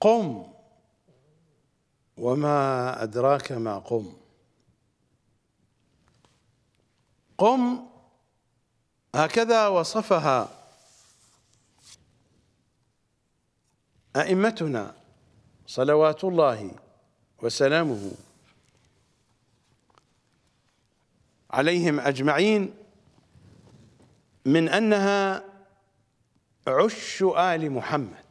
قم وما أدراك ما قم قم هكذا وصفها أئمتنا صلوات الله وسلامه عليهم أجمعين من أنها عش آل محمد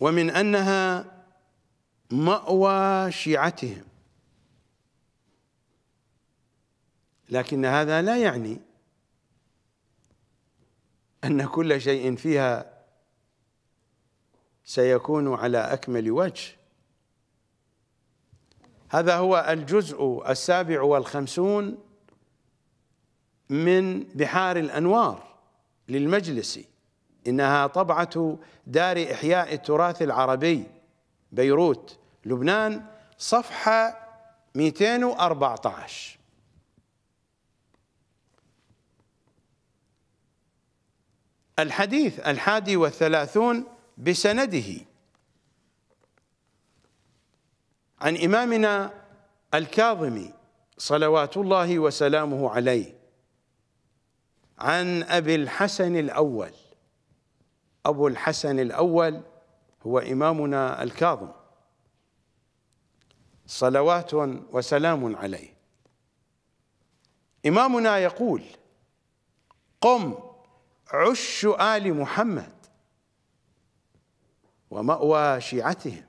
ومن أنها مأوى شيعتهم لكن هذا لا يعني أن كل شيء فيها سيكون على أكمل وجه هذا هو الجزء السابع والخمسون من بحار الأنوار للمجلسي إنها طبعة دار إحياء التراث العربي بيروت لبنان صفحة 214 الحديث الحادي والثلاثون بسنده عن إمامنا الكاظمي صلوات الله وسلامه عليه عن أبي الحسن الأول أبو الحسن الأول هو إمامنا الكاظم صلوات وسلام عليه إمامنا يقول قم عش آل محمد ومأوى شيعتهم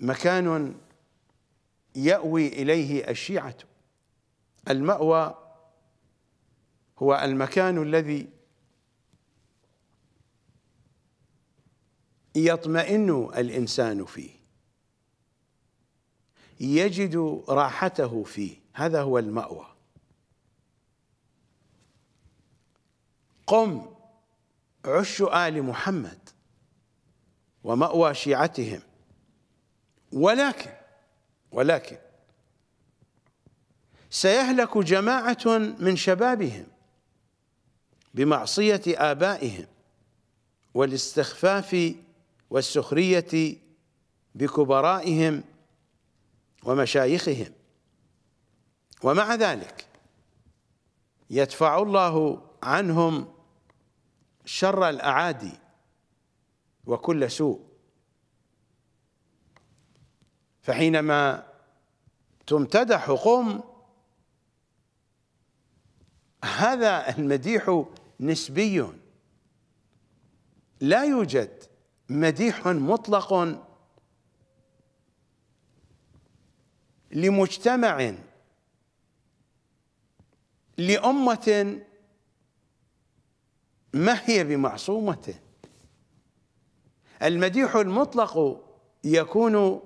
مكان يأوي إليه الشيعة المأوى هو المكان الذي يطمئن الإنسان فيه يجد راحته فيه هذا هو المأوى قم عش آل محمد ومأوى شيعتهم ولكن ولكن سيهلك جماعة من شبابهم بمعصية آبائهم والاستخفاف والسخرية بكبرائهم ومشايخهم ومع ذلك يدفع الله عنهم شر الأعادي وكل سوء فحينما تمتدح قم هذا المديح نسبي لا يوجد مديح مطلق لمجتمع لأمة ما هي بمعصومة المديح المطلق يكون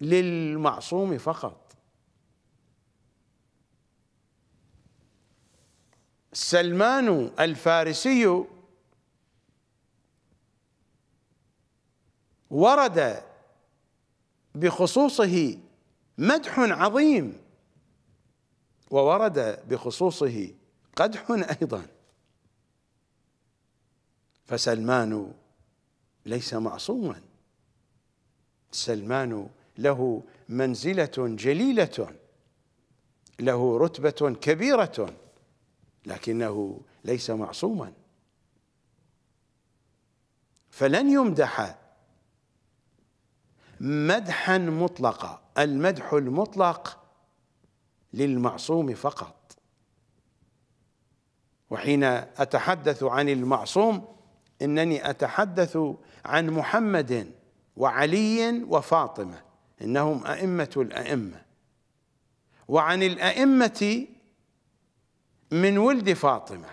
للمعصوم فقط سلمان الفارسي ورد بخصوصه مدح عظيم وورد بخصوصه قدح ايضا فسلمان ليس معصوما سلمان له منزله جليله له رتبه كبيره لكنه ليس معصوما فلن يمدح مدحا مطلقا المدح المطلق للمعصوم فقط وحين أتحدث عن المعصوم إنني أتحدث عن محمد وعلي وفاطمة إنهم أئمة الأئمة وعن الأئمة من ولد فاطمة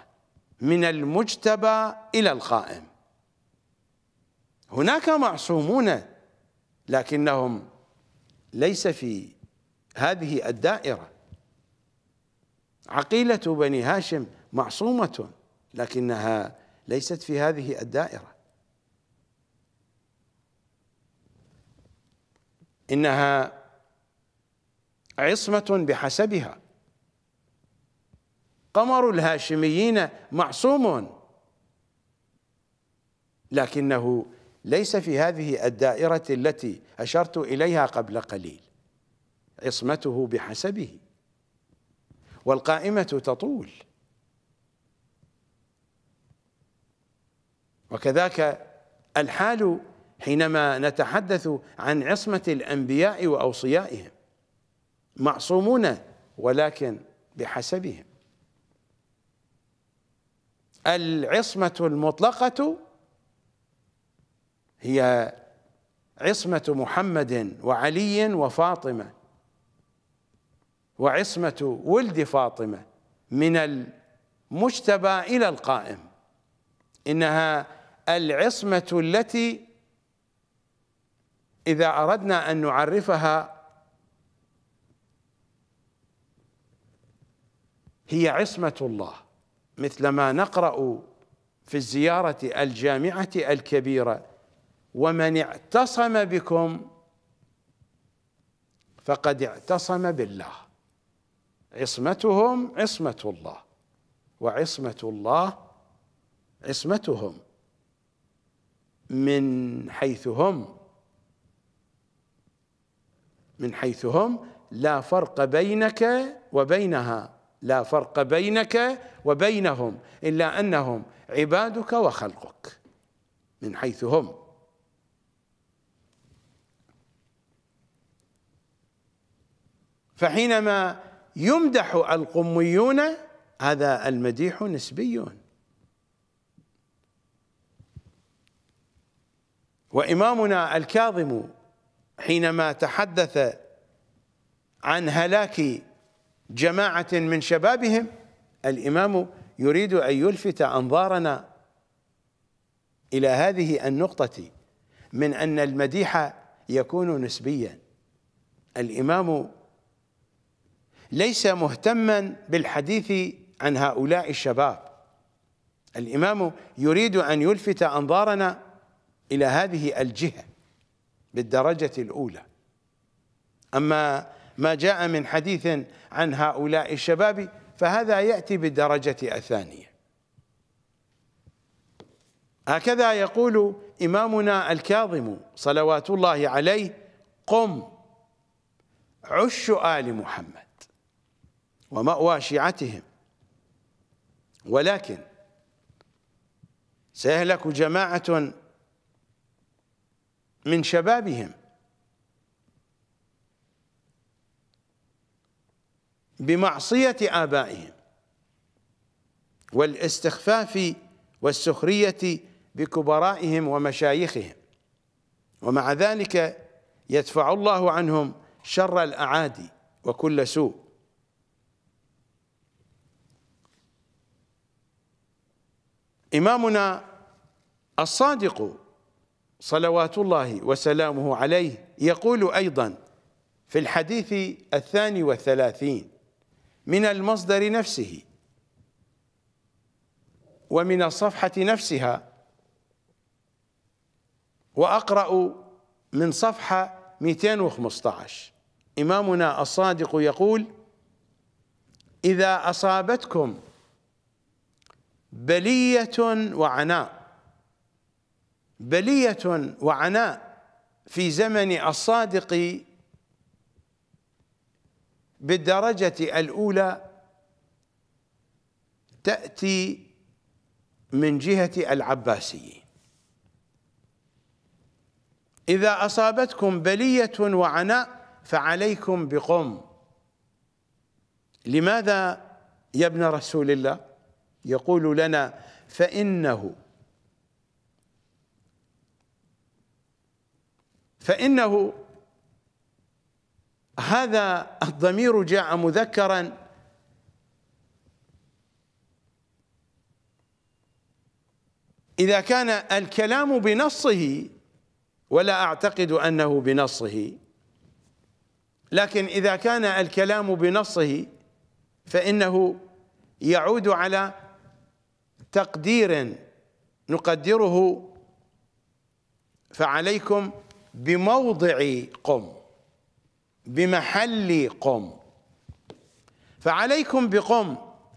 من المجتبى إلى القائم هناك معصومون لكنهم ليس في هذه الدائرة عقيلة بني هاشم معصومة لكنها ليست في هذه الدائرة إنها عصمة بحسبها قمر الهاشميين معصوم لكنه ليس في هذه الدائرة التي أشرت إليها قبل قليل عصمته بحسبه والقائمة تطول وكذاك الحال حينما نتحدث عن عصمة الأنبياء وأوصيائهم معصومون ولكن بحسبهم العصمة المطلقة هي عصمة محمد وعلي وفاطمة وعصمة ولد فاطمة من المجتبى إلى القائم إنها العصمة التي إذا أردنا أن نعرفها هي عصمة الله مثلما نقرأ في الزيارة الجامعة الكبيرة ومن اعتصم بكم فقد اعتصم بالله عصمتهم عصمة الله وعصمة الله عصمتهم من حيث هم من حيث هم لا فرق بينك وبينها لا فرق بينك وبينهم إلا أنهم عبادك وخلقك من حيث هم فحينما يمدح القميون هذا المديح نسبي وإمامنا الكاظم حينما تحدث عن هلاك جماعة من شبابهم الإمام يريد أن يلفت أنظارنا إلى هذه النقطة من أن المديح يكون نسبيا الإمام ليس مهتما بالحديث عن هؤلاء الشباب الإمام يريد أن يلفت أنظارنا إلى هذه الجهة بالدرجة الأولى أما ما جاء من حديث عن هؤلاء الشباب فهذا يأتي بالدرجة الثانية هكذا يقول إمامنا الكاظم صلوات الله عليه قم عش آل محمد ومأوى شيعتهم ولكن سيهلك جماعة من شبابهم بمعصية آبائهم والاستخفاف والسخرية بكبرائهم ومشايخهم ومع ذلك يدفع الله عنهم شر الأعادي وكل سوء إمامنا الصادق صلوات الله وسلامه عليه يقول أيضا في الحديث الثاني والثلاثين من المصدر نفسه ومن الصفحة نفسها وأقرأ من صفحة 215 إمامنا الصادق يقول إذا أصابتكم بلية وعناء بلية وعناء في زمن الصادق بالدرجة الأولى تأتي من جهة العباسيين إذا أصابتكم بلية وعناء فعليكم بقم لماذا يا ابن رسول الله يقول لنا فإنه فإنه هذا الضمير جاء مذكرا إذا كان الكلام بنصه ولا أعتقد أنه بنصه لكن إذا كان الكلام بنصه فإنه يعود على تقدير نقدره فعليكم بموضع قم بمحل قم فعليكم بقم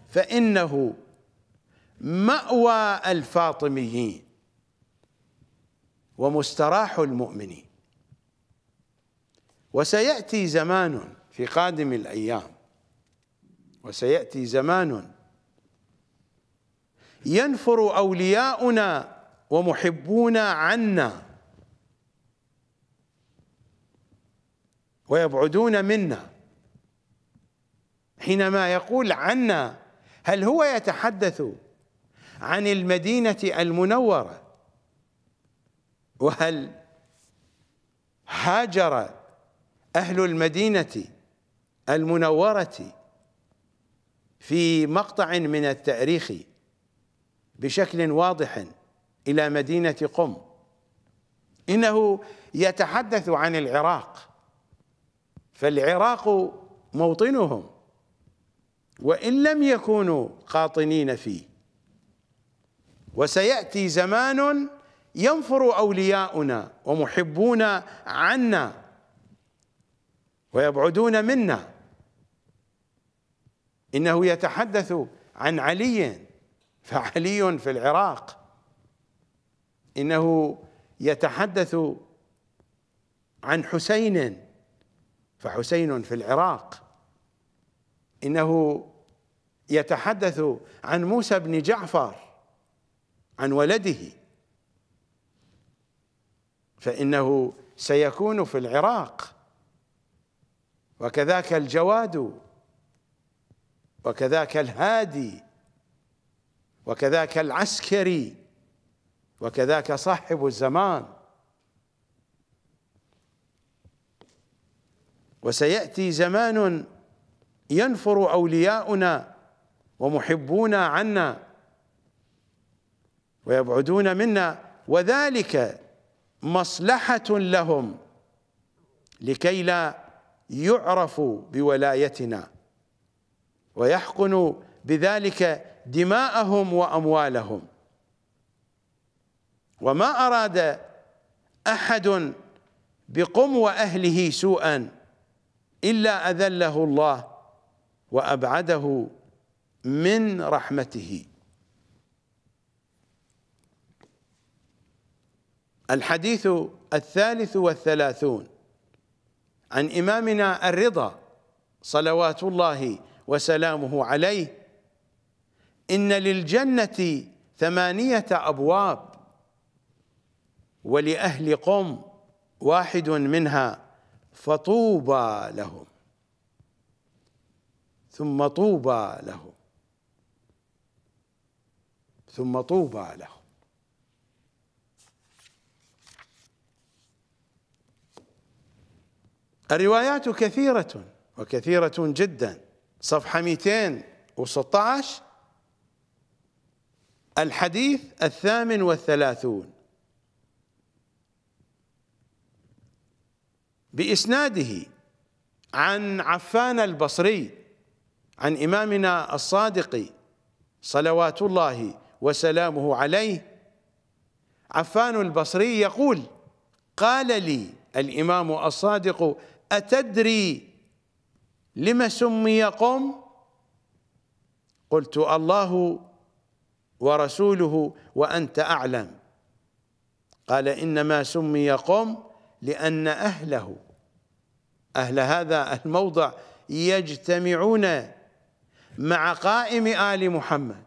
فإنه مأوى الفاطميين ومستراح المؤمنين وسيأتي زمان في قادم الأيام وسيأتي زمان ينفر أولياؤنا ومحبونا عنا ويبعدون منا حينما يقول عنا هل هو يتحدث عن المدينة المنورة وهل هاجر أهل المدينة المنورة في مقطع من التاريخ بشكل واضح إلى مدينة قم إنه يتحدث عن العراق فالعراق موطنهم وإن لم يكونوا قاطنين فيه وسيأتي زمان ينفر أولياؤنا ومحبون عنا ويبعدون منا إنه يتحدث عن علي فعلي في العراق انه يتحدث عن حسين فحسين في العراق انه يتحدث عن موسى بن جعفر عن ولده فانه سيكون في العراق وكذاك الجواد وكذاك الهادي وكذاك العسكري وكذاك صاحب الزمان وسياتي زمان ينفر اولياؤنا ومحبونا عنا ويبعدون منا وذلك مصلحه لهم لكي لا يعرفوا بولايتنا ويحقنوا بذلك دماءهم وأموالهم وما أراد أحد بقم وأهله سوءا إلا أذله الله وأبعده من رحمته الحديث الثالث والثلاثون عن إمامنا الرضا صلوات الله وسلامه عليه إن للجنة ثمانية أبواب ولأهل قم واحد منها فطوبى لهم ثم طوبى لهم ثم طوبى لهم الروايات كثيرة وكثيرة جدا صفحة 216 الحديث الثامن والثلاثون بإسناده عن عفان البصري عن إمامنا الصادق صلوات الله وسلامه عليه عفان البصري يقول قال لي الإمام الصادق أتدري لم سمي قم قلت الله ورسوله وأنت أعلم قال إنما سمي قم لأن أهله أهل هذا الموضع يجتمعون مع قائم آل محمد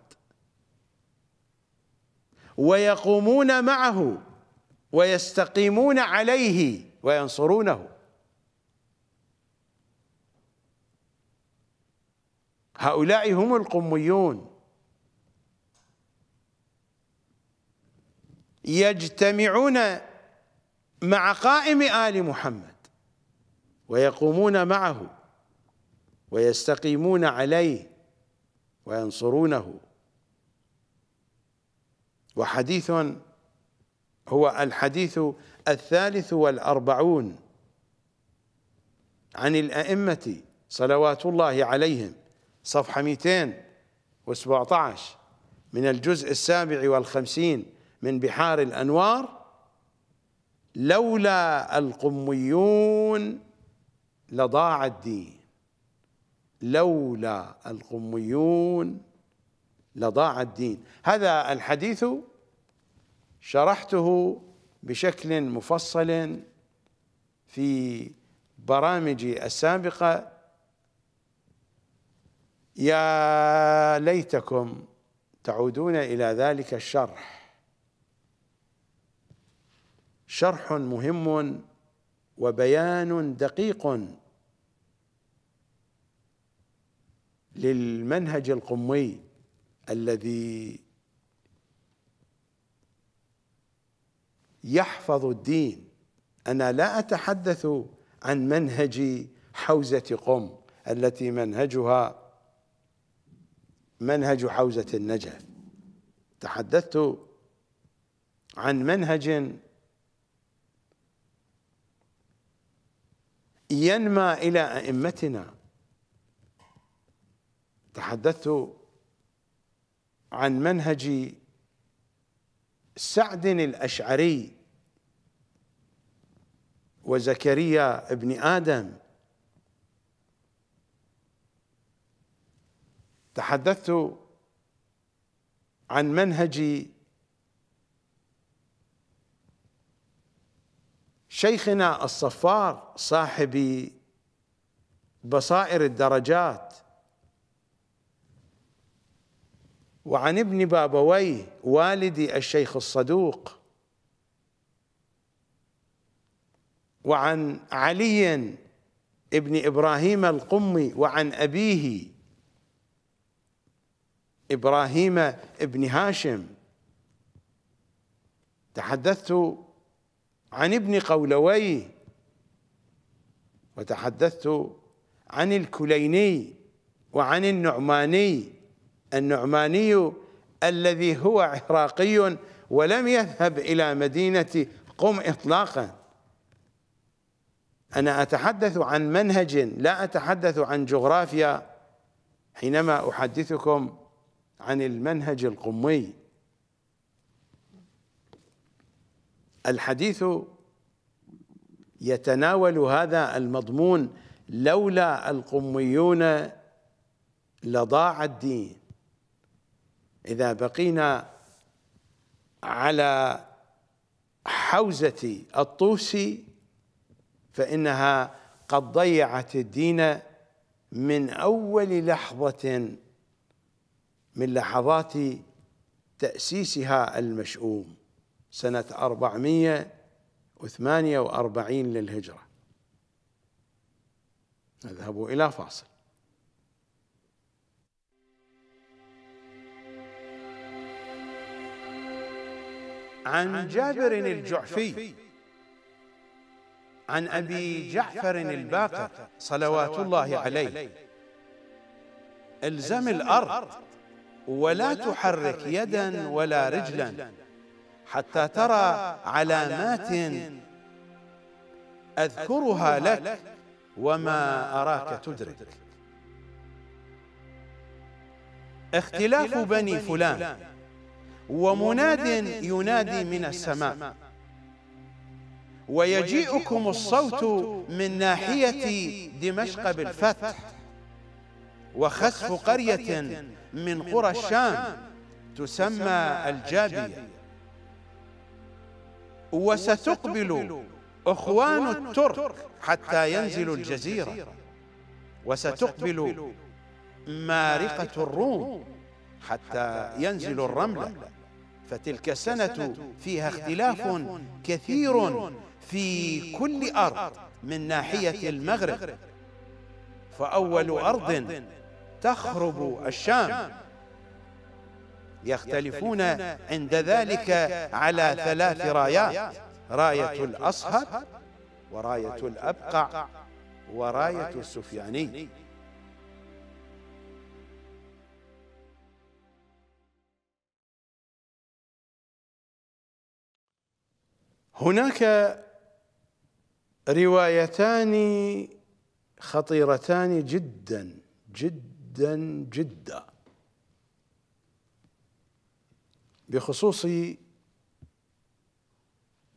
ويقومون معه ويستقيمون عليه وينصرونه هؤلاء هم القميون يجتمعون مع قائم آل محمد ويقومون معه ويستقيمون عليه وينصرونه وحديث هو الحديث الثالث والأربعون عن الأئمة صلوات الله عليهم صفحة 217 من الجزء السابع والخمسين من بحار الأنوار لولا القميون لضاع الدين لولا القميون لضاع الدين هذا الحديث شرحته بشكل مفصل في برامجي السابقة يا ليتكم تعودون إلى ذلك الشرح شرح مهم وبيان دقيق للمنهج القمي الذي يحفظ الدين انا لا اتحدث عن منهج حوزه قم التي منهجها منهج حوزه النجف تحدثت عن منهج ينمى إلى أئمتنا تحدثت عن منهج سعد الأشعري وزكريا ابن آدم تحدثت عن منهج شيخنا الصفار صاحب بصائر الدرجات وعن ابن بابويه والدي الشيخ الصدوق وعن علي ابن ابراهيم القمي وعن ابيه ابراهيم ابن هاشم تحدثت عن ابن قولوي وتحدثت عن الكليني وعن النعماني النعماني الذي هو عراقي ولم يذهب إلى مدينة قم إطلاقا أنا أتحدث عن منهج لا أتحدث عن جغرافيا حينما أحدثكم عن المنهج القمي الحديث يتناول هذا المضمون لولا القميون لضاع الدين إذا بقينا على حوزة الطوسي فإنها قد ضيعت الدين من أول لحظة من لحظات تأسيسها المشؤوم سنة 448 للهجرة نذهب إلى فاصل عن جابر الجعفي عن أبي جعفر الباقر صلوات الله عليه الزم الأرض ولا تحرك يدا ولا رجلا حتى ترى علامات أذكرها لك وما أراك تدرك اختلاف بني فلان ومناد ينادي من السماء ويجيئكم الصوت من ناحية دمشق بالفتح وخسف قرية من قرى الشام تسمى الجابية وستقبل أخوان الترك حتى ينزلوا الجزيرة وستقبل مارقة الروم حتى ينزلوا الرملة فتلك السنة فيها اختلاف كثير في كل أرض من ناحية المغرب فأول أرض تخرب الشام يختلفون عند ذلك على ثلاث رايات راية الأصهب وراية الأبقع وراية السفياني هناك روايتان خطيرتان جدا جدا جدا بخصوص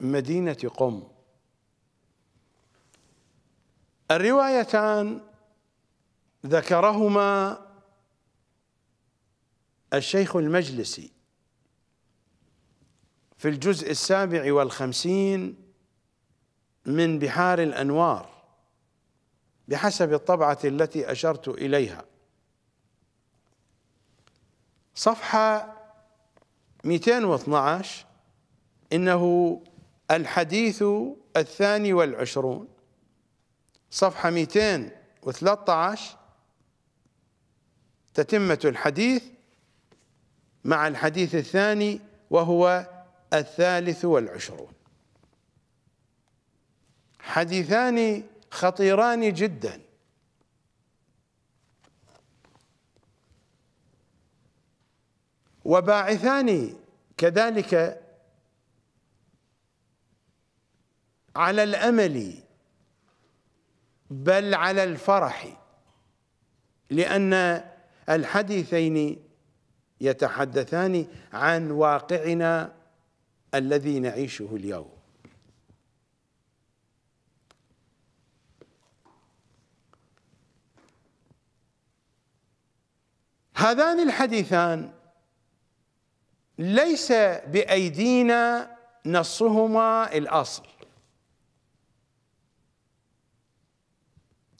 مدينة قم الروايتان ذكرهما الشيخ المجلسي في الجزء السابع والخمسين من بحار الأنوار بحسب الطبعة التي أشرت إليها صفحة 212 إنه الحديث الثاني والعشرون صفحة 213 تتمة الحديث مع الحديث الثاني وهو الثالث والعشرون حديثان خطيران جدا وباعثان كذلك على الامل بل على الفرح لان الحديثين يتحدثان عن واقعنا الذي نعيشه اليوم هذان الحديثان ليس بأيدينا نصهما الأصل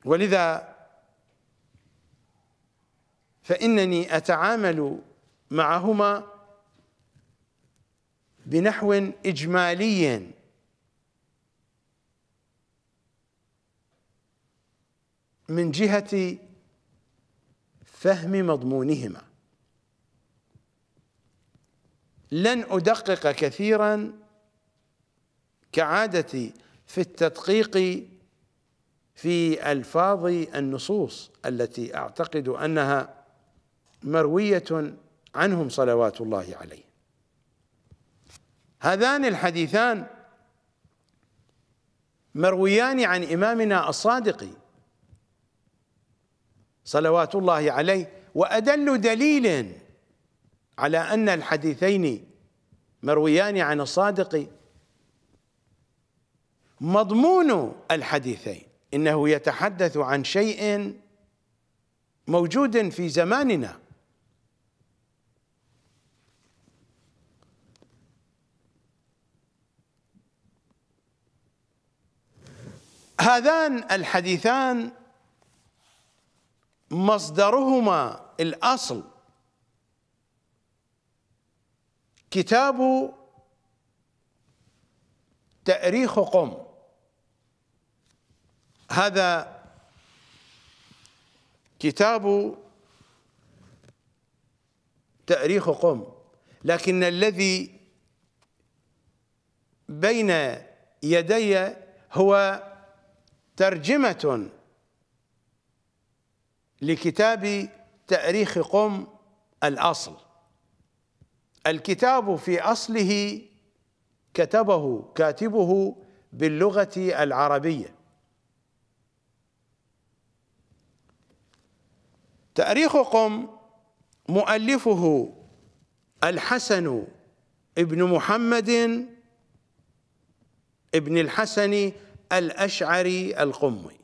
ولذا فإنني أتعامل معهما بنحو إجمالي من جهة فهم مضمونهما لن أدقق كثيرا كعادتي في التدقيق في ألفاظ النصوص التي أعتقد أنها مروية عنهم صلوات الله عليه هذان الحديثان مرويان عن إمامنا الصادق صلوات الله عليه وأدل دليل على أن الحديثين مرويان عن الصادق مضمون الحديثين إنه يتحدث عن شيء موجود في زماننا هذان الحديثان مصدرهما الأصل كتاب تأريخ قم هذا كتاب تأريخ قم لكن الذي بين يدي هو ترجمة لكتاب تأريخ قم الأصل الكتاب في اصله كتبه كاتبه باللغه العربيه تاريخ قم مؤلفه الحسن ابن محمد ابن الحسن الاشعري القمي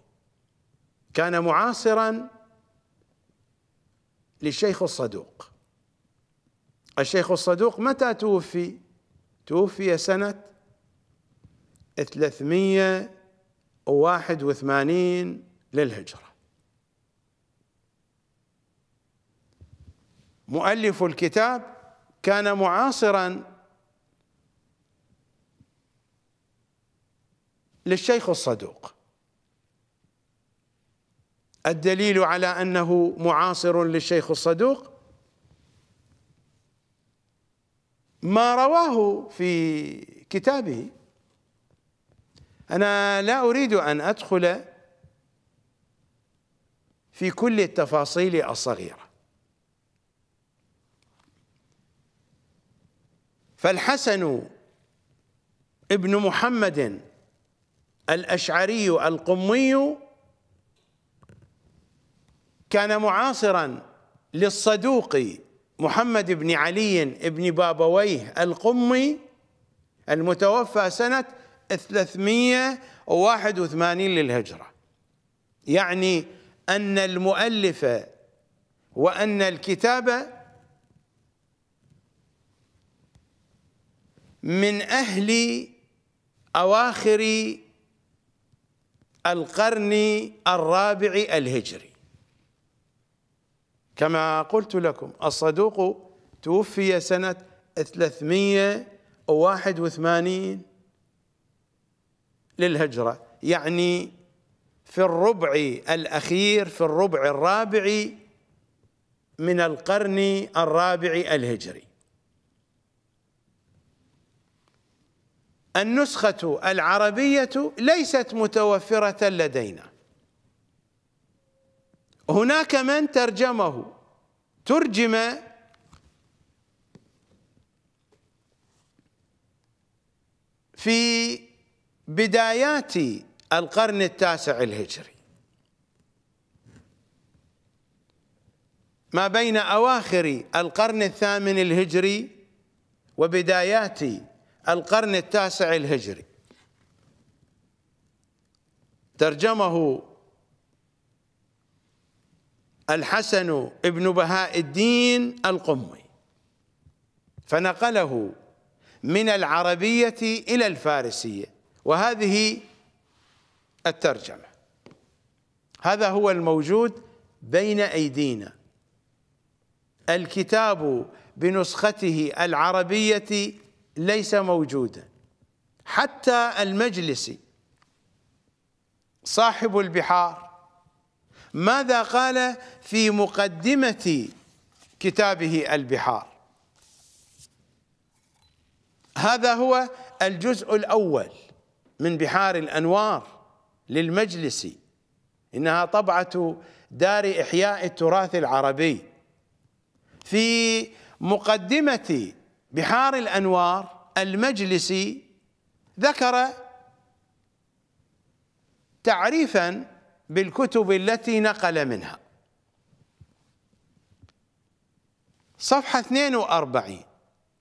كان معاصرا للشيخ الصدوق الشيخ الصدوق متى توفي توفي سنة 381 للهجرة مؤلف الكتاب كان معاصرا للشيخ الصدوق الدليل على انه معاصر للشيخ الصدوق ما رواه في كتابه أنا لا أريد أن أدخل في كل التفاصيل الصغيرة فالحسن ابن محمد الأشعري القمي كان معاصرا للصدوق محمد بن علي بن بابويه القمي المتوفى سنة 381 للهجرة يعني أن المؤلف وأن الكتاب من أهل أواخر القرن الرابع الهجري كما قلت لكم الصدوق توفي سنة 381 للهجرة يعني في الربع الأخير في الربع الرابع من القرن الرابع الهجري النسخة العربية ليست متوفرة لدينا هناك من ترجمه ترجم في بدايات القرن التاسع الهجري ما بين أواخر القرن الثامن الهجري وبدايات القرن التاسع الهجري ترجمه الحسن ابن بهاء الدين القمي فنقله من العربية إلى الفارسية وهذه الترجمة هذا هو الموجود بين أيدينا الكتاب بنسخته العربية ليس موجودا حتى المجلس صاحب البحار ماذا قال في مقدمة كتابه البحار هذا هو الجزء الأول من بحار الأنوار للمجلس إنها طبعة دار إحياء التراث العربي في مقدمة بحار الأنوار المجلسي ذكر تعريفا بالكتب التي نقل منها صفحة 42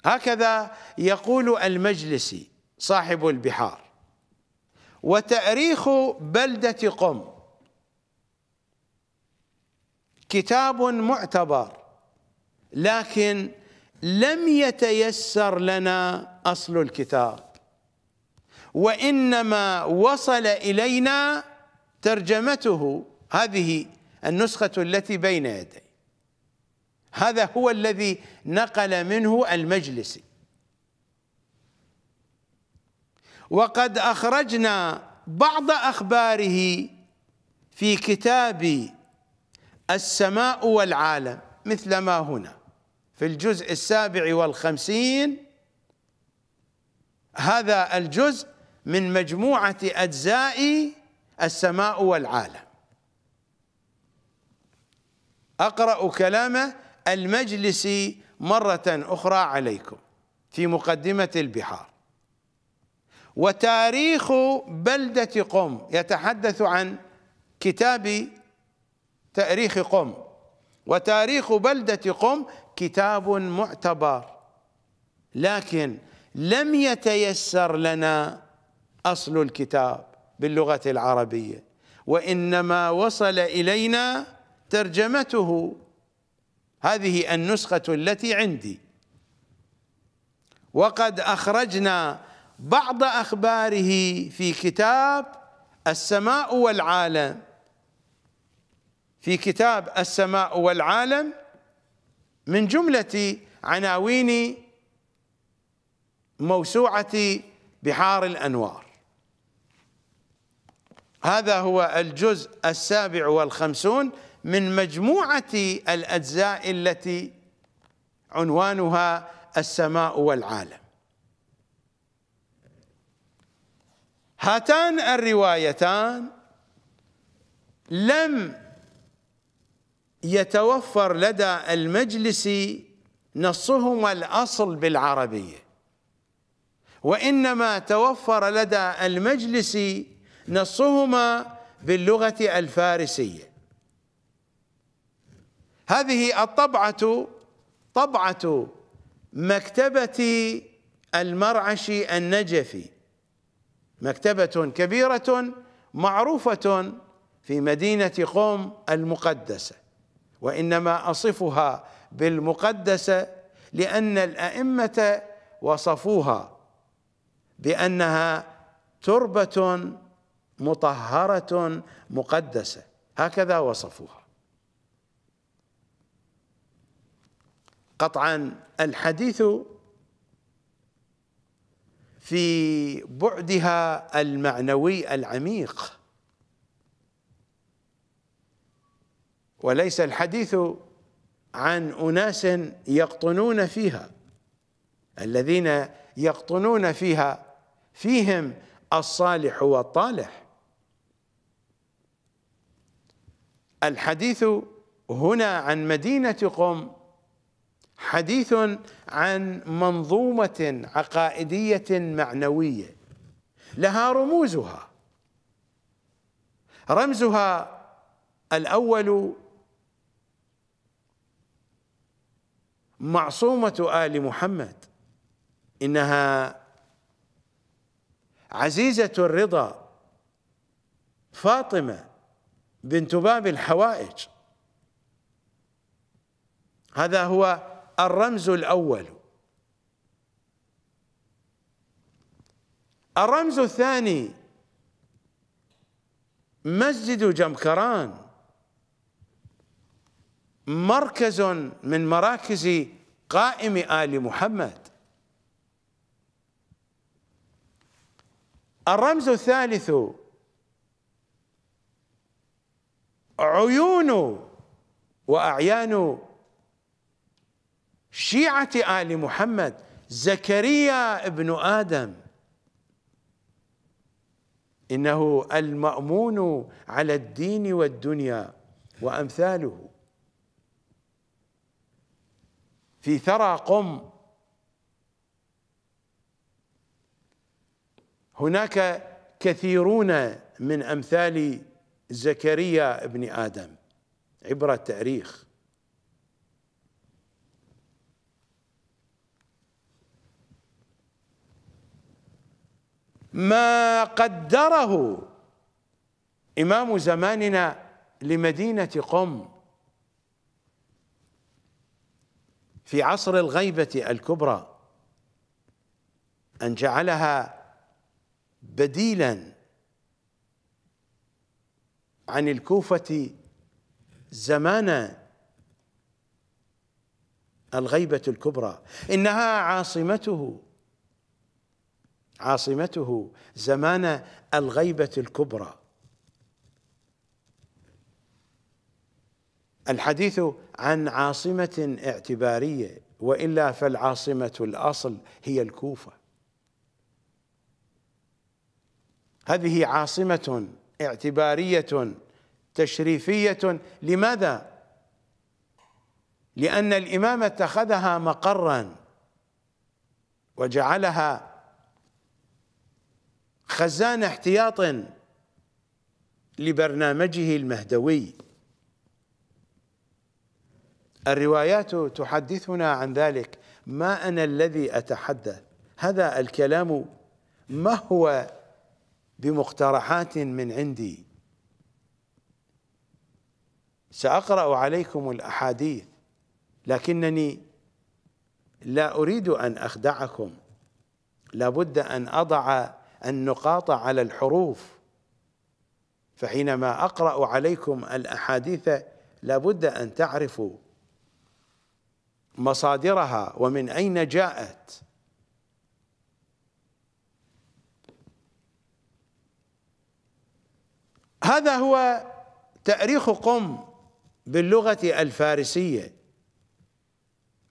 هكذا يقول المجلسي صاحب البحار وتأريخ بلدة قم كتاب معتبر لكن لم يتيسر لنا أصل الكتاب وإنما وصل إلينا ترجمته هذه النسخة التي بين يدي هذا هو الذي نقل منه المجلسي وقد أخرجنا بعض أخباره في كتاب السماء والعالم مثل ما هنا في الجزء السابع والخمسين هذا الجزء من مجموعة أجزاء السماء والعالم أقرأ كلام المجلس مرة أخرى عليكم في مقدمة البحار وتاريخ بلدة قم يتحدث عن كتاب تاريخ قم وتاريخ بلدة قم كتاب معتبر لكن لم يتيسر لنا أصل الكتاب باللغة العربية وإنما وصل إلينا ترجمته هذه النسخة التي عندي وقد أخرجنا بعض أخباره في كتاب السماء والعالم في كتاب السماء والعالم من جملة عناوين موسوعة بحار الأنوار هذا هو الجزء السابع والخمسون من مجموعة الأجزاء التي عنوانها السماء والعالم هاتان الروايتان لم يتوفر لدى المجلس نصهما الأصل بالعربية وإنما توفر لدى المجلس نصهما باللغة الفارسية هذه الطبعة طبعة مكتبة المرعشي النجفي مكتبة كبيرة معروفة في مدينة قوم المقدسة وإنما أصفها بالمقدسة لأن الأئمة وصفوها بأنها تربة مطهرة مقدسة هكذا وصفوها قطعا الحديث في بعدها المعنوي العميق وليس الحديث عن أناس يقطنون فيها الذين يقطنون فيها فيهم الصالح والطالح الحديث هنا عن مدينة قم حديث عن منظومة عقائدية معنوية لها رموزها رمزها الأول معصومة آل محمد إنها عزيزة الرضا فاطمة بنت باب الحوائج هذا هو الرمز الأول الرمز الثاني مسجد جمكران مركز من مراكز قائم آل محمد الرمز الثالث عيون وأعيان شيعة آل محمد زكريا ابن آدم إنه المأمون على الدين والدنيا وأمثاله في ثرى قم هناك كثيرون من أمثال زكريا ابن آدم عبر التاريخ ما قدره إمام زماننا لمدينة قم في عصر الغيبة الكبرى أن جعلها بديلاً عن الكوفة زمان الغيبة الكبرى إنها عاصمته عاصمته زمان الغيبة الكبرى الحديث عن عاصمة اعتبارية وإلا فالعاصمة الأصل هي الكوفة هذه عاصمة اعتبارية تشريفية لماذا؟ لأن الإمام اتخذها مقرا وجعلها خزان احتياط لبرنامجه المهدوي الروايات تحدثنا عن ذلك ما أنا الذي أتحدث هذا الكلام ما هو بمقترحات من عندي ساقرا عليكم الاحاديث لكنني لا اريد ان اخدعكم لابد ان اضع النقاط على الحروف فحينما اقرا عليكم الاحاديث لابد ان تعرفوا مصادرها ومن اين جاءت هذا هو تأريخ قم باللغة الفارسية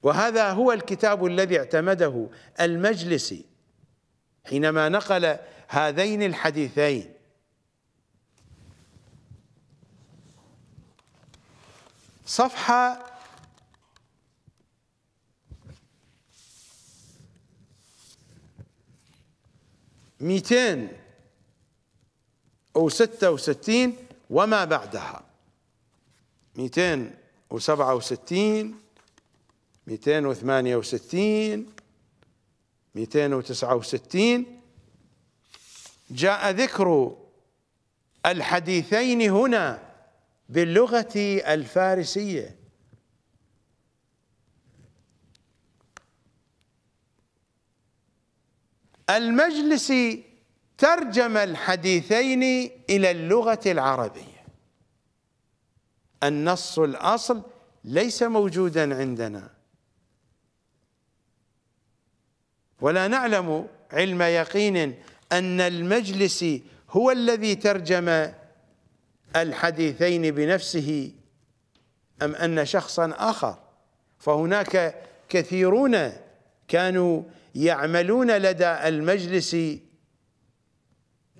وهذا هو الكتاب الذي اعتمده المجلسي حينما نقل هذين الحديثين صفحة ميتين و66 وما بعدها ميتين وسبعة وستين ميتين وثمانية وستين ميتين وتسعة وستين جاء ذكر الحديثين هنا باللغة الفارسية المجلس ترجم الحديثين إلى اللغة العربية النص الأصل ليس موجودا عندنا ولا نعلم علم يقين أن المجلس هو الذي ترجم الحديثين بنفسه أم أن شخصا آخر فهناك كثيرون كانوا يعملون لدى المجلس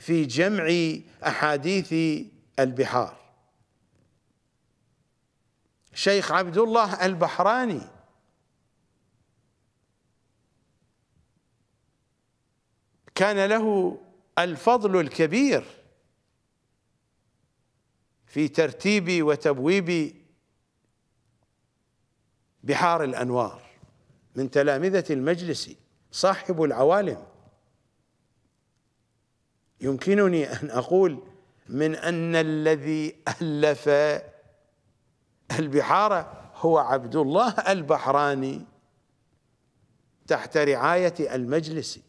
في جمع أحاديث البحار شيخ عبد الله البحراني كان له الفضل الكبير في ترتيب وتبويب بحار الأنوار من تلامذة المجلس صاحب العوالم يمكنني ان اقول من ان الذي الف البحار هو عبد الله البحراني تحت رعايه المجلس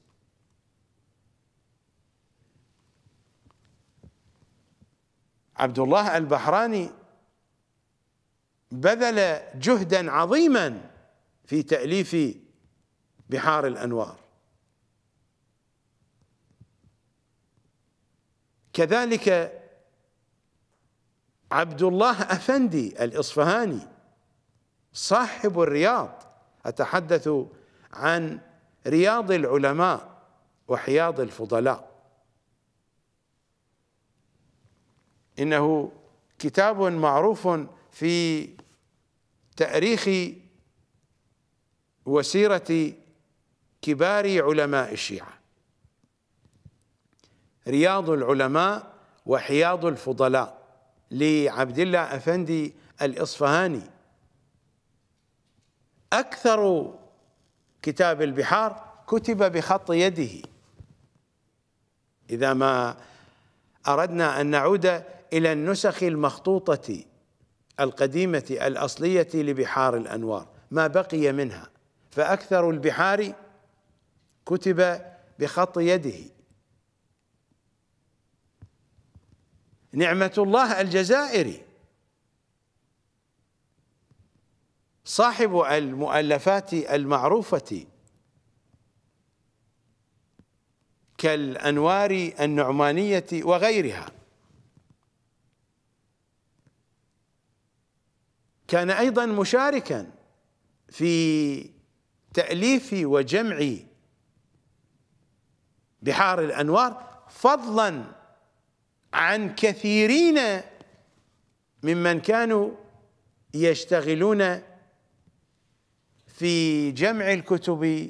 عبد الله البحراني بذل جهدا عظيما في تاليف بحار الانوار كذلك عبد الله أفندي الإصفهاني صاحب الرياض أتحدث عن رياض العلماء وحياض الفضلاء إنه كتاب معروف في تأريخ وسيرة كبار علماء الشيعة رياض العلماء وحياض الفضلاء لعبد الله أفندي الإصفهاني أكثر كتاب البحار كتب بخط يده إذا ما أردنا أن نعود إلى النسخ المخطوطة القديمة الأصلية لبحار الأنوار ما بقي منها فأكثر البحار كتب بخط يده نعمة الله الجزائري صاحب المؤلفات المعروفة كالأنوار النعمانية وغيرها كان أيضا مشاركا في تأليف وجمع بحار الأنوار فضلا عن كثيرين ممن كانوا يشتغلون في جمع الكتب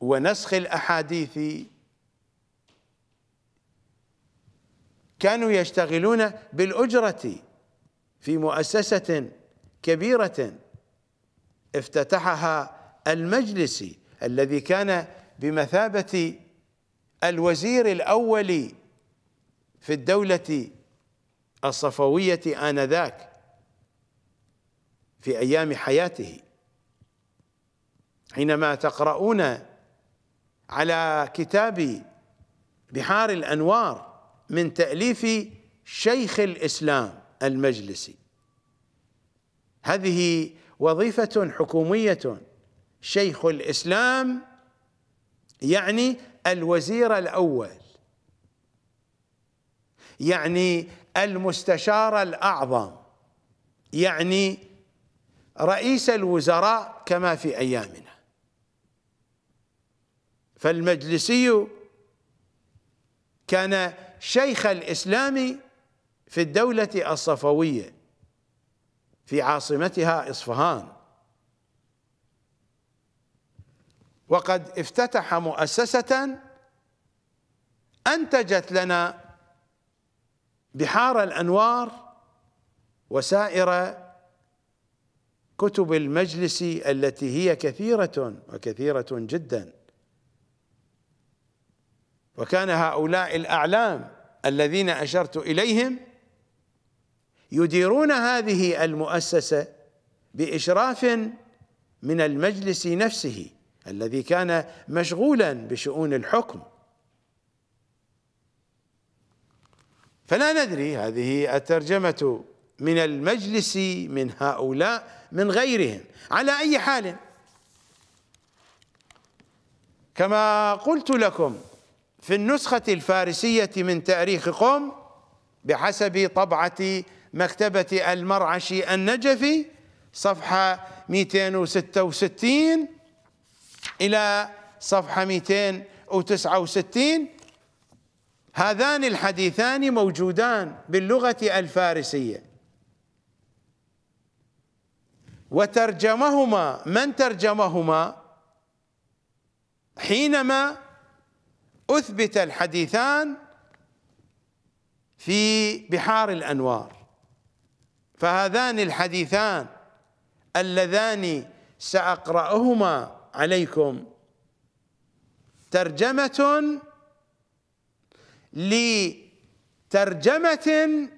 ونسخ الاحاديث كانوا يشتغلون بالاجره في مؤسسه كبيره افتتحها المجلس الذي كان بمثابه الوزير الاول في الدولة الصفوية آنذاك في أيام حياته حينما تقرؤون على كتاب بحار الأنوار من تأليف شيخ الإسلام المجلسي هذه وظيفة حكومية شيخ الإسلام يعني الوزير الأول يعني المستشار الأعظم يعني رئيس الوزراء كما في أيامنا فالمجلسي كان شيخ الإسلام في الدولة الصفوية في عاصمتها إصفهان وقد افتتح مؤسسة أنتجت لنا بحار الأنوار وسائر كتب المجلس التي هي كثيرة وكثيرة جدا وكان هؤلاء الأعلام الذين أشرت إليهم يديرون هذه المؤسسة بإشراف من المجلس نفسه الذي كان مشغولا بشؤون الحكم فلا ندري هذه الترجمة من المجلس من هؤلاء من غيرهم على أي حال كما قلت لكم في النسخة الفارسية من تاريخ قوم بحسب طبعة مكتبة المرعشي النجفي صفحة 266 إلى صفحة 269 هذان الحديثان موجودان باللغة الفارسية وترجمهما من ترجمهما حينما أثبت الحديثان في بحار الأنوار فهذان الحديثان اللذان سأقرأهما عليكم ترجمة لترجمة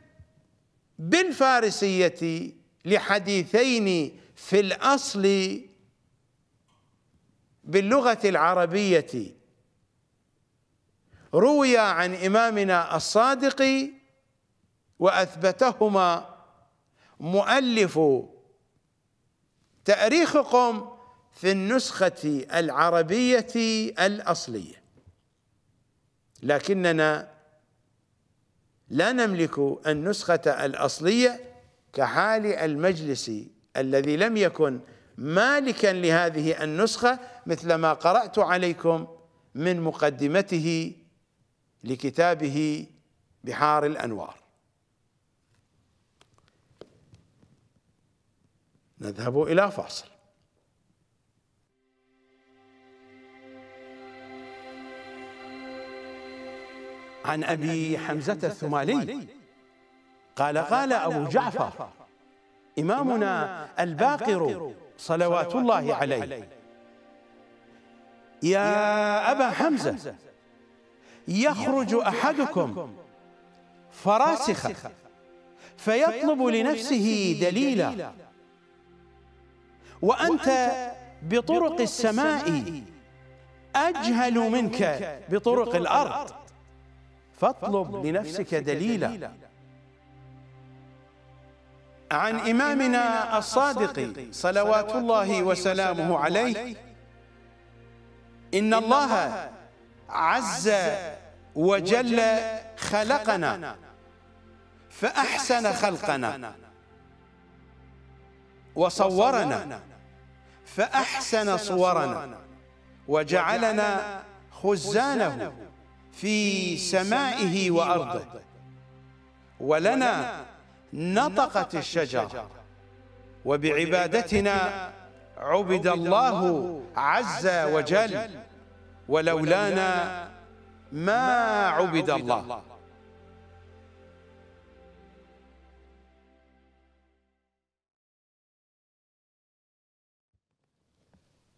بالفارسية لحديثين في الأصل باللغة العربية رويا عن إمامنا الصادق وأثبتهما مؤلف تأريخكم في النسخة العربية الأصلية لكننا لا نملك النسخة الأصلية كحال المجلس الذي لم يكن مالكا لهذه النسخة مثل ما قرأت عليكم من مقدمته لكتابه بحار الأنوار نذهب إلى فاصل عن أبي حمزة الثمالي قال قال أبو جعفر إمامنا الباقر صلوات الله عليه يا أبا حمزة يخرج أحدكم فراسخة فيطلب لنفسه دليلا وأنت بطرق السماء أجهل منك بطرق الأرض فاطلب لنفسك دليلا عن إمامنا الصادق صلوات الله وسلامه عليه إن الله عز وجل خلقنا فأحسن خلقنا وصورنا فأحسن صورنا وجعلنا خزانه في سمائه وأرضه ولنا نطقت الشجرة وبعبادتنا عبد الله عز وجل ولولانا ما عبد الله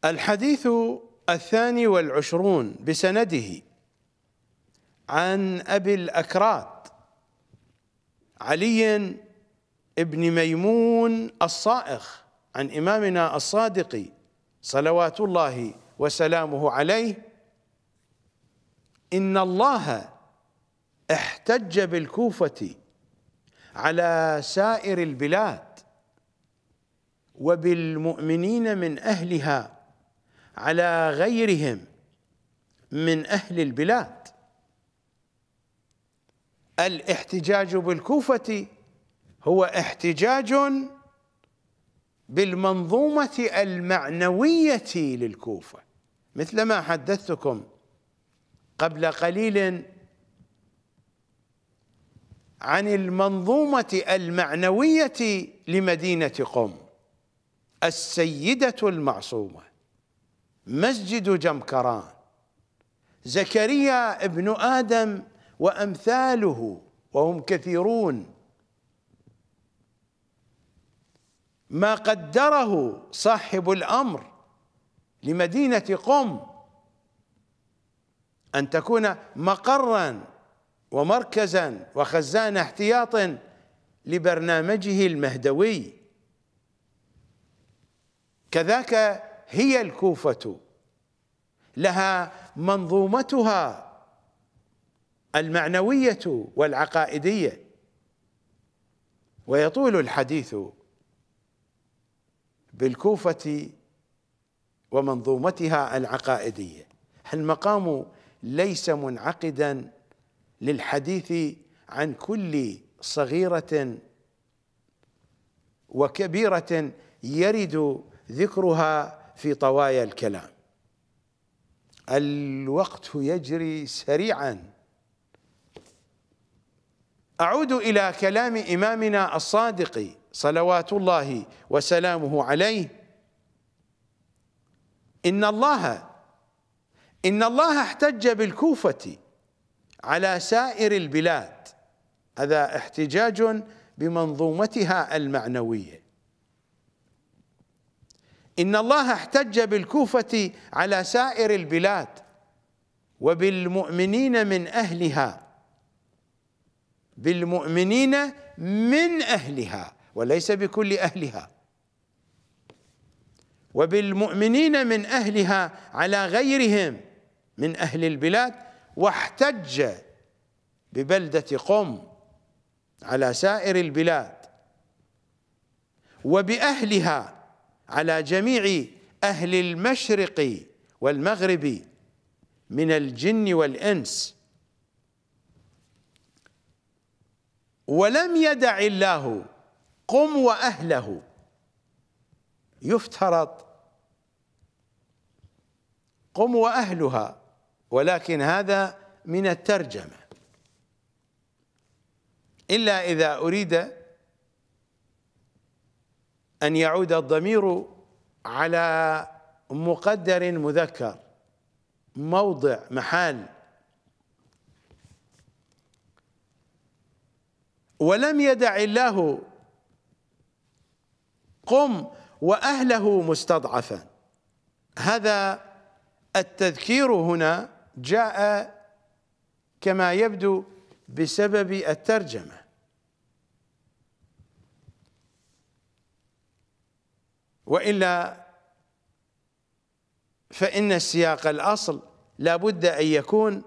الحديث الثاني والعشرون بسنده عن أبي الأكراد علي بن ميمون الصائخ عن إمامنا الصادق صلوات الله وسلامه عليه إن الله احتج بالكوفة على سائر البلاد وبالمؤمنين من أهلها على غيرهم من أهل البلاد الاحتجاج بالكوفة هو احتجاج بالمنظومة المعنوية للكوفة مثل ما حدثتكم قبل قليل عن المنظومة المعنوية لمدينة قم السيدة المعصومة مسجد جمكران زكريا ابن آدم وامثاله وهم كثيرون ما قدره صاحب الامر لمدينه قم ان تكون مقرا ومركزا وخزان احتياط لبرنامجه المهدوي كذاك هي الكوفه لها منظومتها المعنوية والعقائدية ويطول الحديث بالكوفة ومنظومتها العقائدية المقام ليس منعقدا للحديث عن كل صغيرة وكبيرة يرد ذكرها في طوايا الكلام الوقت يجري سريعا أعود إلى كلام إمامنا الصادق صلوات الله وسلامه عليه إن الله إن الله احتج بالكوفة على سائر البلاد هذا احتجاج بمنظومتها المعنوية إن الله احتج بالكوفة على سائر البلاد وبالمؤمنين من أهلها بالمؤمنين من اهلها وليس بكل اهلها وبالمؤمنين من اهلها على غيرهم من اهل البلاد واحتج ببلده قم على سائر البلاد وباهلها على جميع اهل المشرق والمغرب من الجن والانس ولم يدع الله قم وأهله يفترض قم وأهلها ولكن هذا من الترجمة إلا إذا أريد أن يعود الضمير على مقدر مذكر موضع محال ولم يدع الله قم واهله مستضعفا هذا التذكير هنا جاء كما يبدو بسبب الترجمه والا فان السياق الاصل لابد ان يكون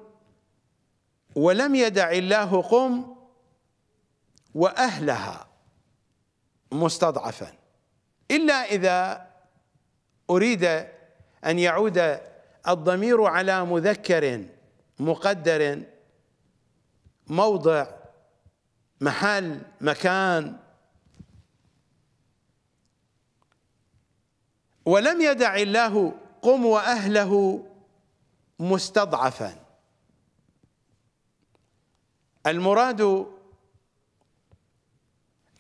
ولم يدع الله قم وأهلها مستضعفا إلا إذا أريد أن يعود الضمير على مذكر مقدر موضع محل مكان ولم يدع الله قم وأهله مستضعفا المراد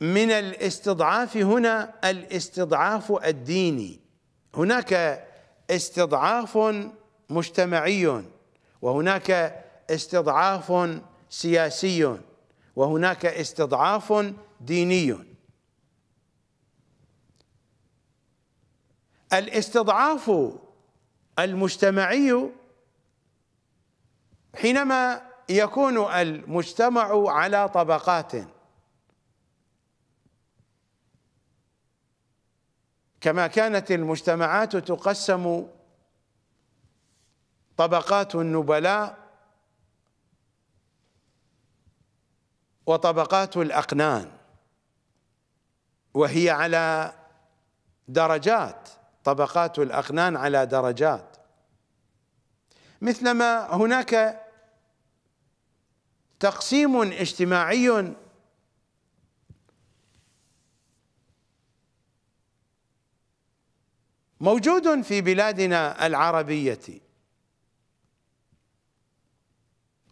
من الاستضعاف هنا الاستضعاف الديني هناك استضعاف مجتمعي وهناك استضعاف سياسي وهناك استضعاف ديني الاستضعاف المجتمعي حينما يكون المجتمع على طبقات كما كانت المجتمعات تقسم طبقات النبلاء وطبقات الأقنان وهي على درجات طبقات الأقنان على درجات مثلما هناك تقسيم اجتماعي موجود في بلادنا العربية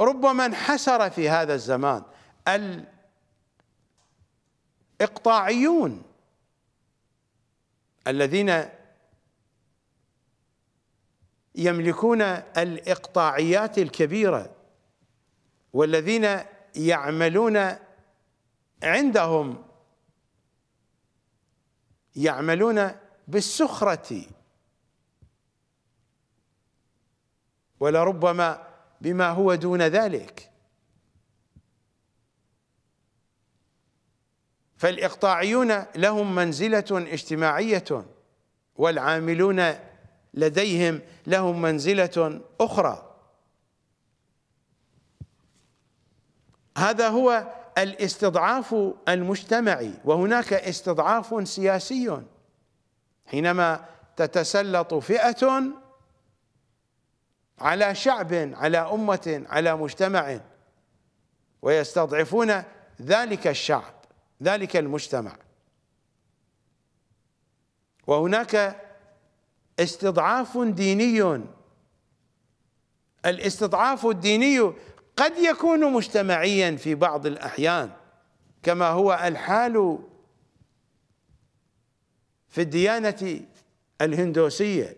ربما انحسر في هذا الزمان الإقطاعيون الذين يملكون الإقطاعيات الكبيرة والذين يعملون عندهم يعملون بالسخرة ولربما بما هو دون ذلك فالإقطاعيون لهم منزلة اجتماعية والعاملون لديهم لهم منزلة أخرى هذا هو الاستضعاف المجتمعي وهناك استضعاف سياسي حينما تتسلط فئة على شعب على أمة على مجتمع ويستضعفون ذلك الشعب ذلك المجتمع وهناك استضعاف ديني الاستضعاف الديني قد يكون مجتمعيا في بعض الأحيان كما هو الحال في الديانة الهندوسية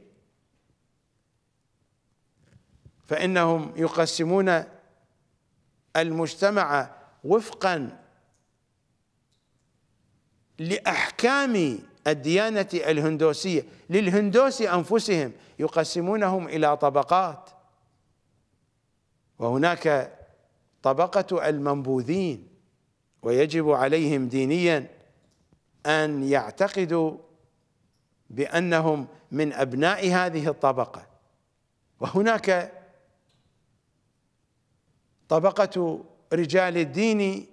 فإنهم يقسمون المجتمع وفقا لأحكام الديانة الهندوسية للهندوس أنفسهم يقسمونهم إلى طبقات وهناك طبقة المنبوذين ويجب عليهم دينيا أن يعتقدوا بانهم من ابناء هذه الطبقه وهناك طبقه رجال الدين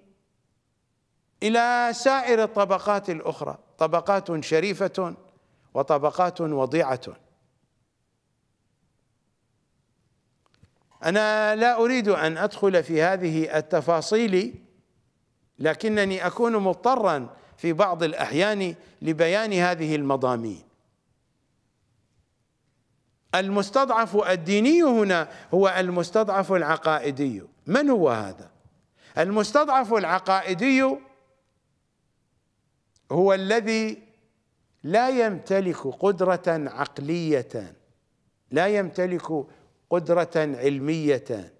الى سائر الطبقات الاخرى طبقات شريفه وطبقات وضيعه انا لا اريد ان ادخل في هذه التفاصيل لكنني اكون مضطرا في بعض الاحيان لبيان هذه المضامين المستضعف الديني هنا هو المستضعف العقائدي من هو هذا المستضعف العقائدي هو الذي لا يمتلك قدرة عقلية لا يمتلك قدرة علمية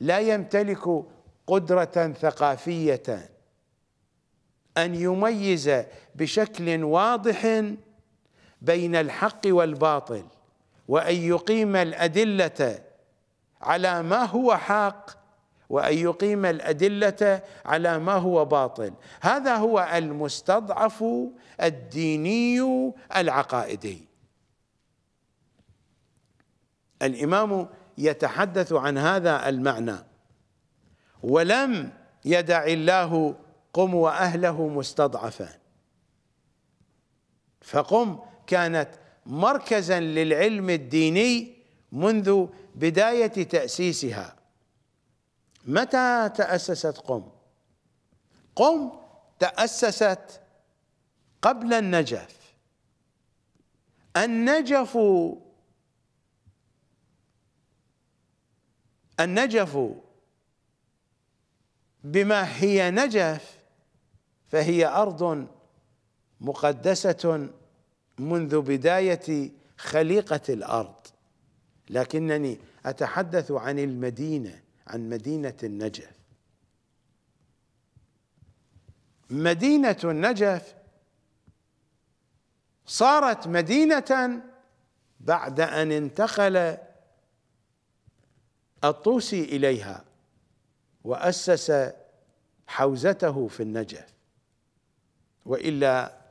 لا يمتلك قدرة ثقافية أن يميز بشكل واضح بين الحق والباطل وأن يقيم الأدلة على ما هو حق وأن يقيم الأدلة على ما هو باطل هذا هو المستضعف الديني العقائدي الإمام يتحدث عن هذا المعنى ولم يدع الله قم وأهله مستضعفا فقم كانت مركزا للعلم الديني منذ بداية تأسيسها متى تأسست قم؟ قم تأسست قبل النجف النجف النجف بما هي نجف فهي أرض مقدسة منذ بداية خليقة الأرض لكنني أتحدث عن المدينة عن مدينة النجف مدينة النجف صارت مدينة بعد أن انتقل الطوسي إليها وأسس حوزته في النجف وإلا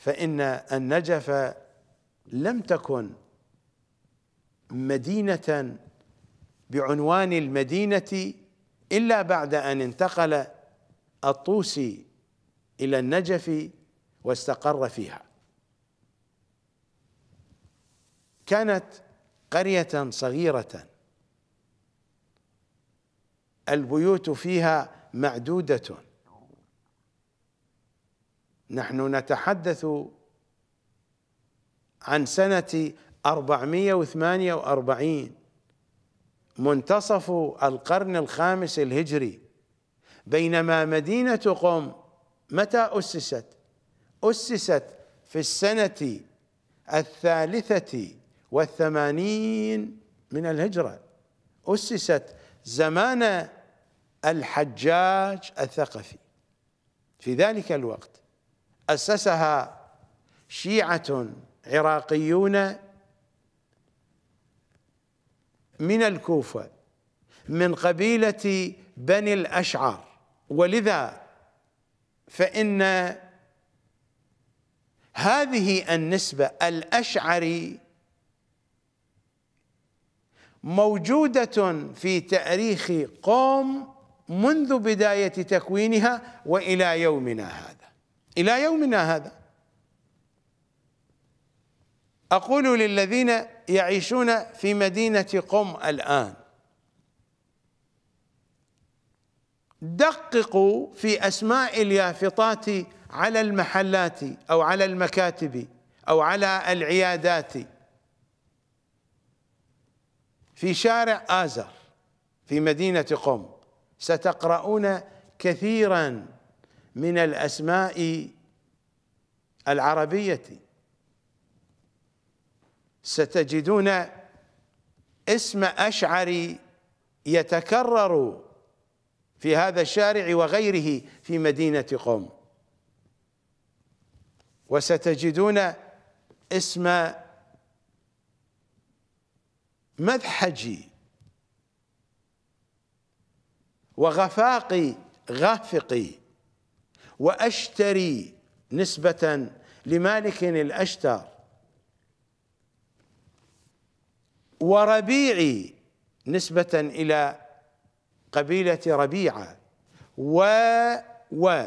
فإن النجف لم تكن مدينة بعنوان المدينة إلا بعد أن انتقل الطوسي إلى النجف واستقر فيها كانت قرية صغيرة البيوت فيها معدودة نحن نتحدث عن سنة 448 منتصف القرن الخامس الهجري بينما مدينة قم متى أسست؟ أسست في السنة الثالثة والثمانين من الهجرة أسست زمان الحجاج الثقفي في ذلك الوقت أسسها شيعة عراقيون من الكوفة من قبيلة بني الأشعر ولذا فإن هذه النسبة الأشعري موجودة في تاريخ قوم منذ بداية تكوينها وإلى يومنا هذا إلى يومنا هذا أقول للذين يعيشون في مدينة قم الآن دققوا في أسماء اليافطات على المحلات أو على المكاتب أو على العيادات في شارع آزر في مدينة قم ستقرؤون كثيراً من الأسماء العربية ستجدون اسم أشعري يتكرر في هذا الشارع وغيره في مدينة قم وستجدون اسم مذحجي وغفاقي غافقي وأشتري نسبة لمالك الأشتر وربيعي نسبة إلى قبيلة ربيعة و و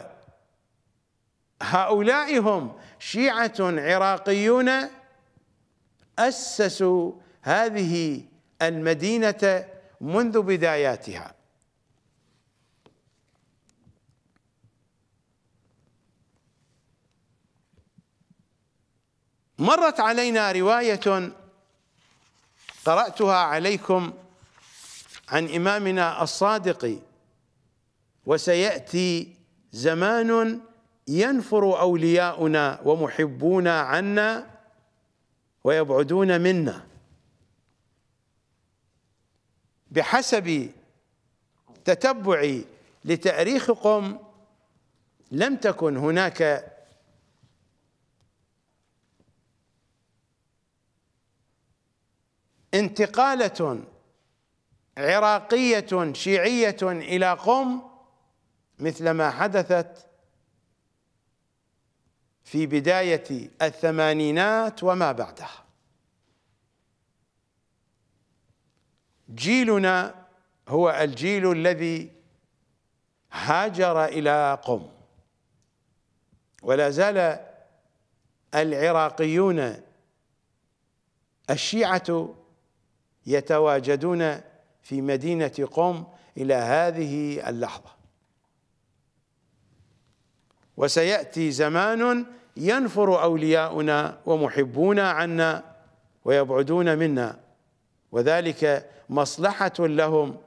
هؤلاء هم شيعة عراقيون أسسوا هذه المدينة منذ بداياتها مرت علينا رواية قرأتها عليكم عن إمامنا الصادق وسيأتي زمان ينفر أولياؤنا ومحبونا عنا ويبعدون منا بحسب تتبعي لتاريخكم لم تكن هناك انتقالة عراقية شيعية إلى قم مثل ما حدثت في بداية الثمانينات وما بعدها جيلنا هو الجيل الذي هاجر إلى قم ولا زال العراقيون الشيعة يتواجدون في مدينة قم إلى هذه اللحظة وسيأتي زمان ينفر أولياؤنا ومحبونا عنا ويبعدون منا وذلك مصلحة لهم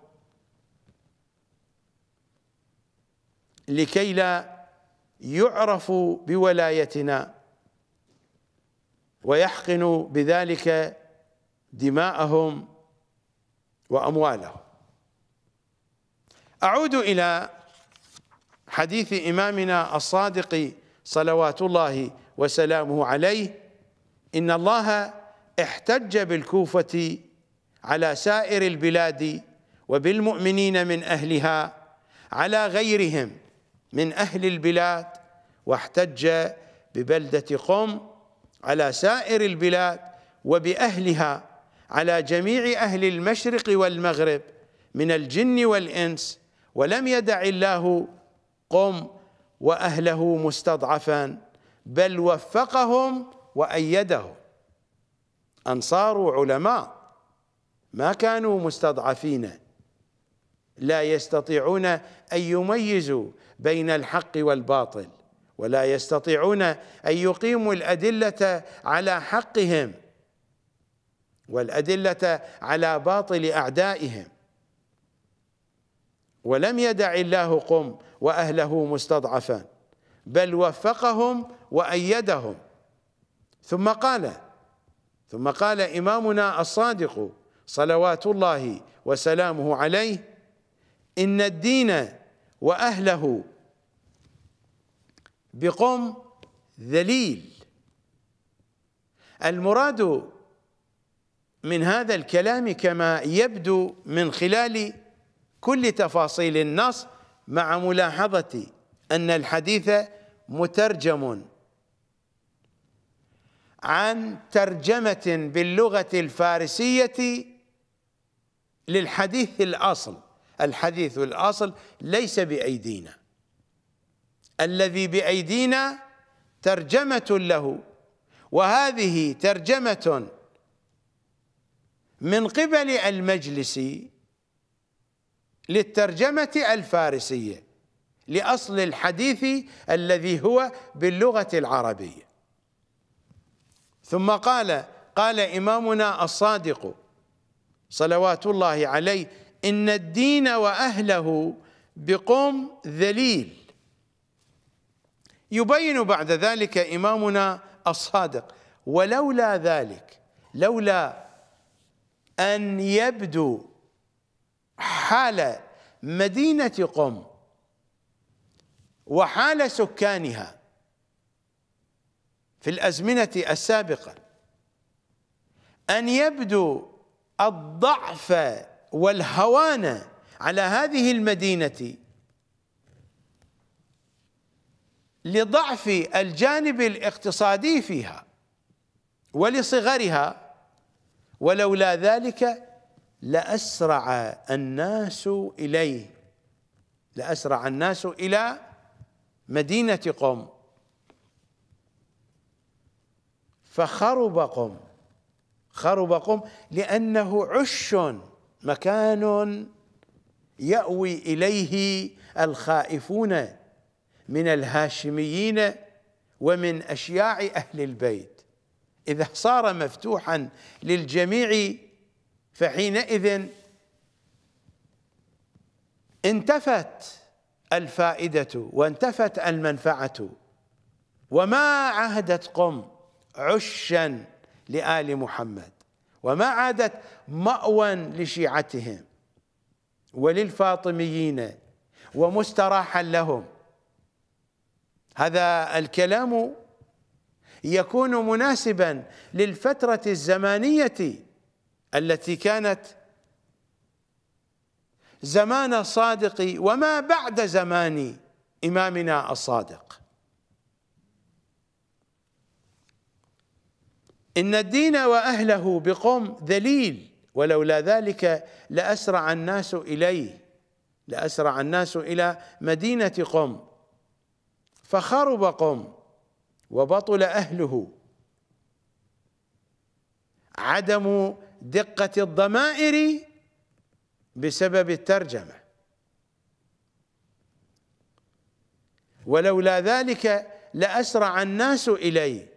لكي لا يعرفوا بولايتنا ويحقنوا بذلك دماءهم وأموالهم أعود إلى حديث إمامنا الصادق صلوات الله وسلامه عليه إن الله احتج بالكوفة على سائر البلاد وبالمؤمنين من أهلها على غيرهم من أهل البلاد واحتج ببلدة قم على سائر البلاد وبأهلها على جميع أهل المشرق والمغرب من الجن والإنس ولم يدع الله قم وأهله مستضعفا بل وفقهم وأيدهم أنصار علماء ما كانوا مستضعفين لا يستطيعون أن يميزوا بين الحق والباطل ولا يستطيعون أن يقيموا الأدلة على حقهم والأدلة على باطل أعدائهم ولم يدع الله قم وأهله مستضعفا بل وفقهم وأيدهم ثم قال ثم قال إمامنا الصادق صلوات الله وسلامه عليه إن الدين وأهله بقم ذليل المراد من هذا الكلام كما يبدو من خلال كل تفاصيل النص مع ملاحظة أن الحديث مترجم عن ترجمة باللغة الفارسية للحديث الأصل الحديث الأصل ليس بأيدينا الذي بأيدينا ترجمة له وهذه ترجمة من قبل المجلس للترجمة الفارسية لأصل الحديث الذي هو باللغة العربية ثم قال قال إمامنا الصادق صلوات الله عليه إن الدين وأهله بقوم ذليل يبين بعد ذلك إمامنا الصادق ولولا ذلك لولا أن يبدو حال مدينة قم وحال سكانها في الأزمنة السابقة أن يبدو الضعف والهوان على هذه المدينة لضعف الجانب الاقتصادي فيها ولصغرها ولولا ذلك لأسرع الناس إليه لأسرع الناس إلى مدينة قم فخرب قم خرب قم لأنه عش مكان يأوي إليه الخائفون من الهاشميين ومن أشياع أهل البيت إذا صار مفتوحا للجميع فحينئذ انتفت الفائدة وانتفت المنفعة وما عهدت قم عشا لآل محمد وما عادت مأوى لشيعتهم وللفاطميين ومستراحا لهم هذا الكلام يكون مناسبا للفترة الزمانية التي كانت زمان الصادق وما بعد زمان إمامنا الصادق إن الدين وأهله بقوم ذليل ولولا ذلك لأسرع الناس إليه لأسرع الناس إلى مدينة قم فخرب قم وبطل أهله عدم دقة الضمائر بسبب الترجمة ولولا ذلك لأسرع الناس إليه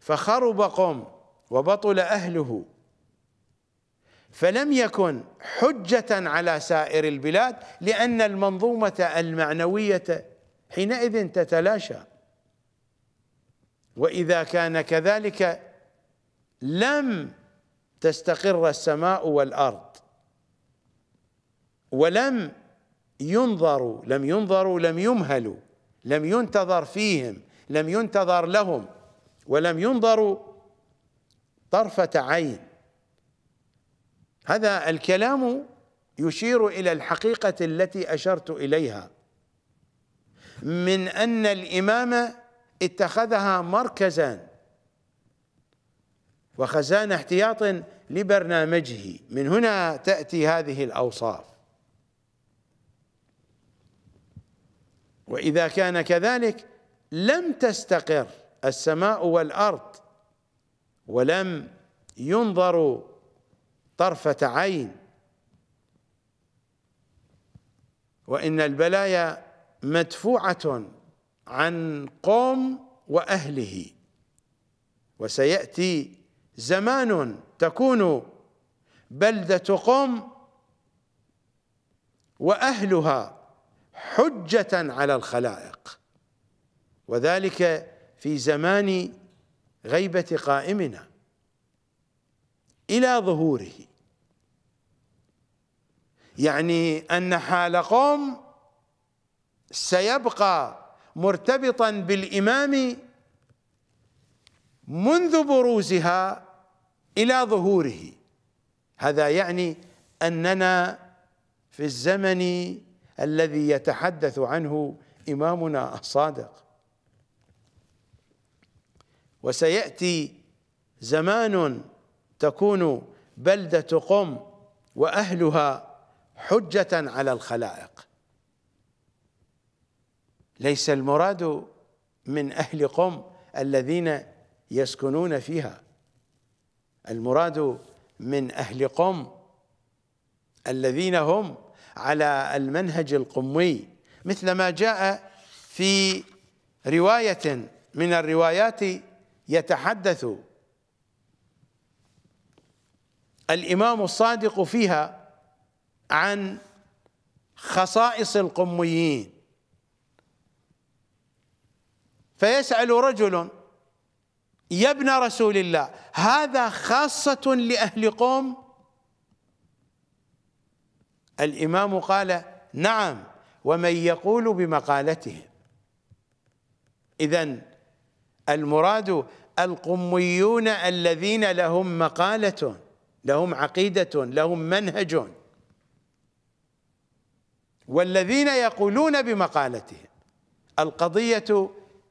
فخرب قم وبطل أهله فلم يكن حجة على سائر البلاد لأن المنظومة المعنوية حينئذ تتلاشى واذا كان كذلك لم تستقر السماء والارض ولم ينظروا لم ينظروا لم يمهلوا لم ينتظر فيهم لم ينتظر لهم ولم ينظروا طرفة عين هذا الكلام يشير إلى الحقيقة التي أشرت إليها من أن الإمام اتخذها مركزا وخزان احتياط لبرنامجه من هنا تأتي هذه الأوصاف وإذا كان كذلك لم تستقر السماء والأرض ولم ينظر طرفة عين وإن البلايا مدفوعة عن قوم واهله وسياتي زمان تكون بلده قوم واهلها حجه على الخلائق وذلك في زمان غيبه قائمنا الى ظهوره يعني ان حال قوم سيبقى مرتبطا بالامام منذ بروزها الى ظهوره هذا يعني اننا في الزمن الذي يتحدث عنه امامنا الصادق وسياتي زمان تكون بلده قم واهلها حجه على الخلائق ليس المراد من أهل قم الذين يسكنون فيها المراد من أهل قم الذين هم على المنهج القمي مثل ما جاء في رواية من الروايات يتحدث الإمام الصادق فيها عن خصائص القميين فيسأل رجل يا ابن رسول الله هذا خاصة لأهل قوم الإمام قال نعم ومن يقول بمقالتهم إذا المراد القميون الذين لهم مقالة لهم عقيدة لهم منهج والذين يقولون بمقالتهم القضية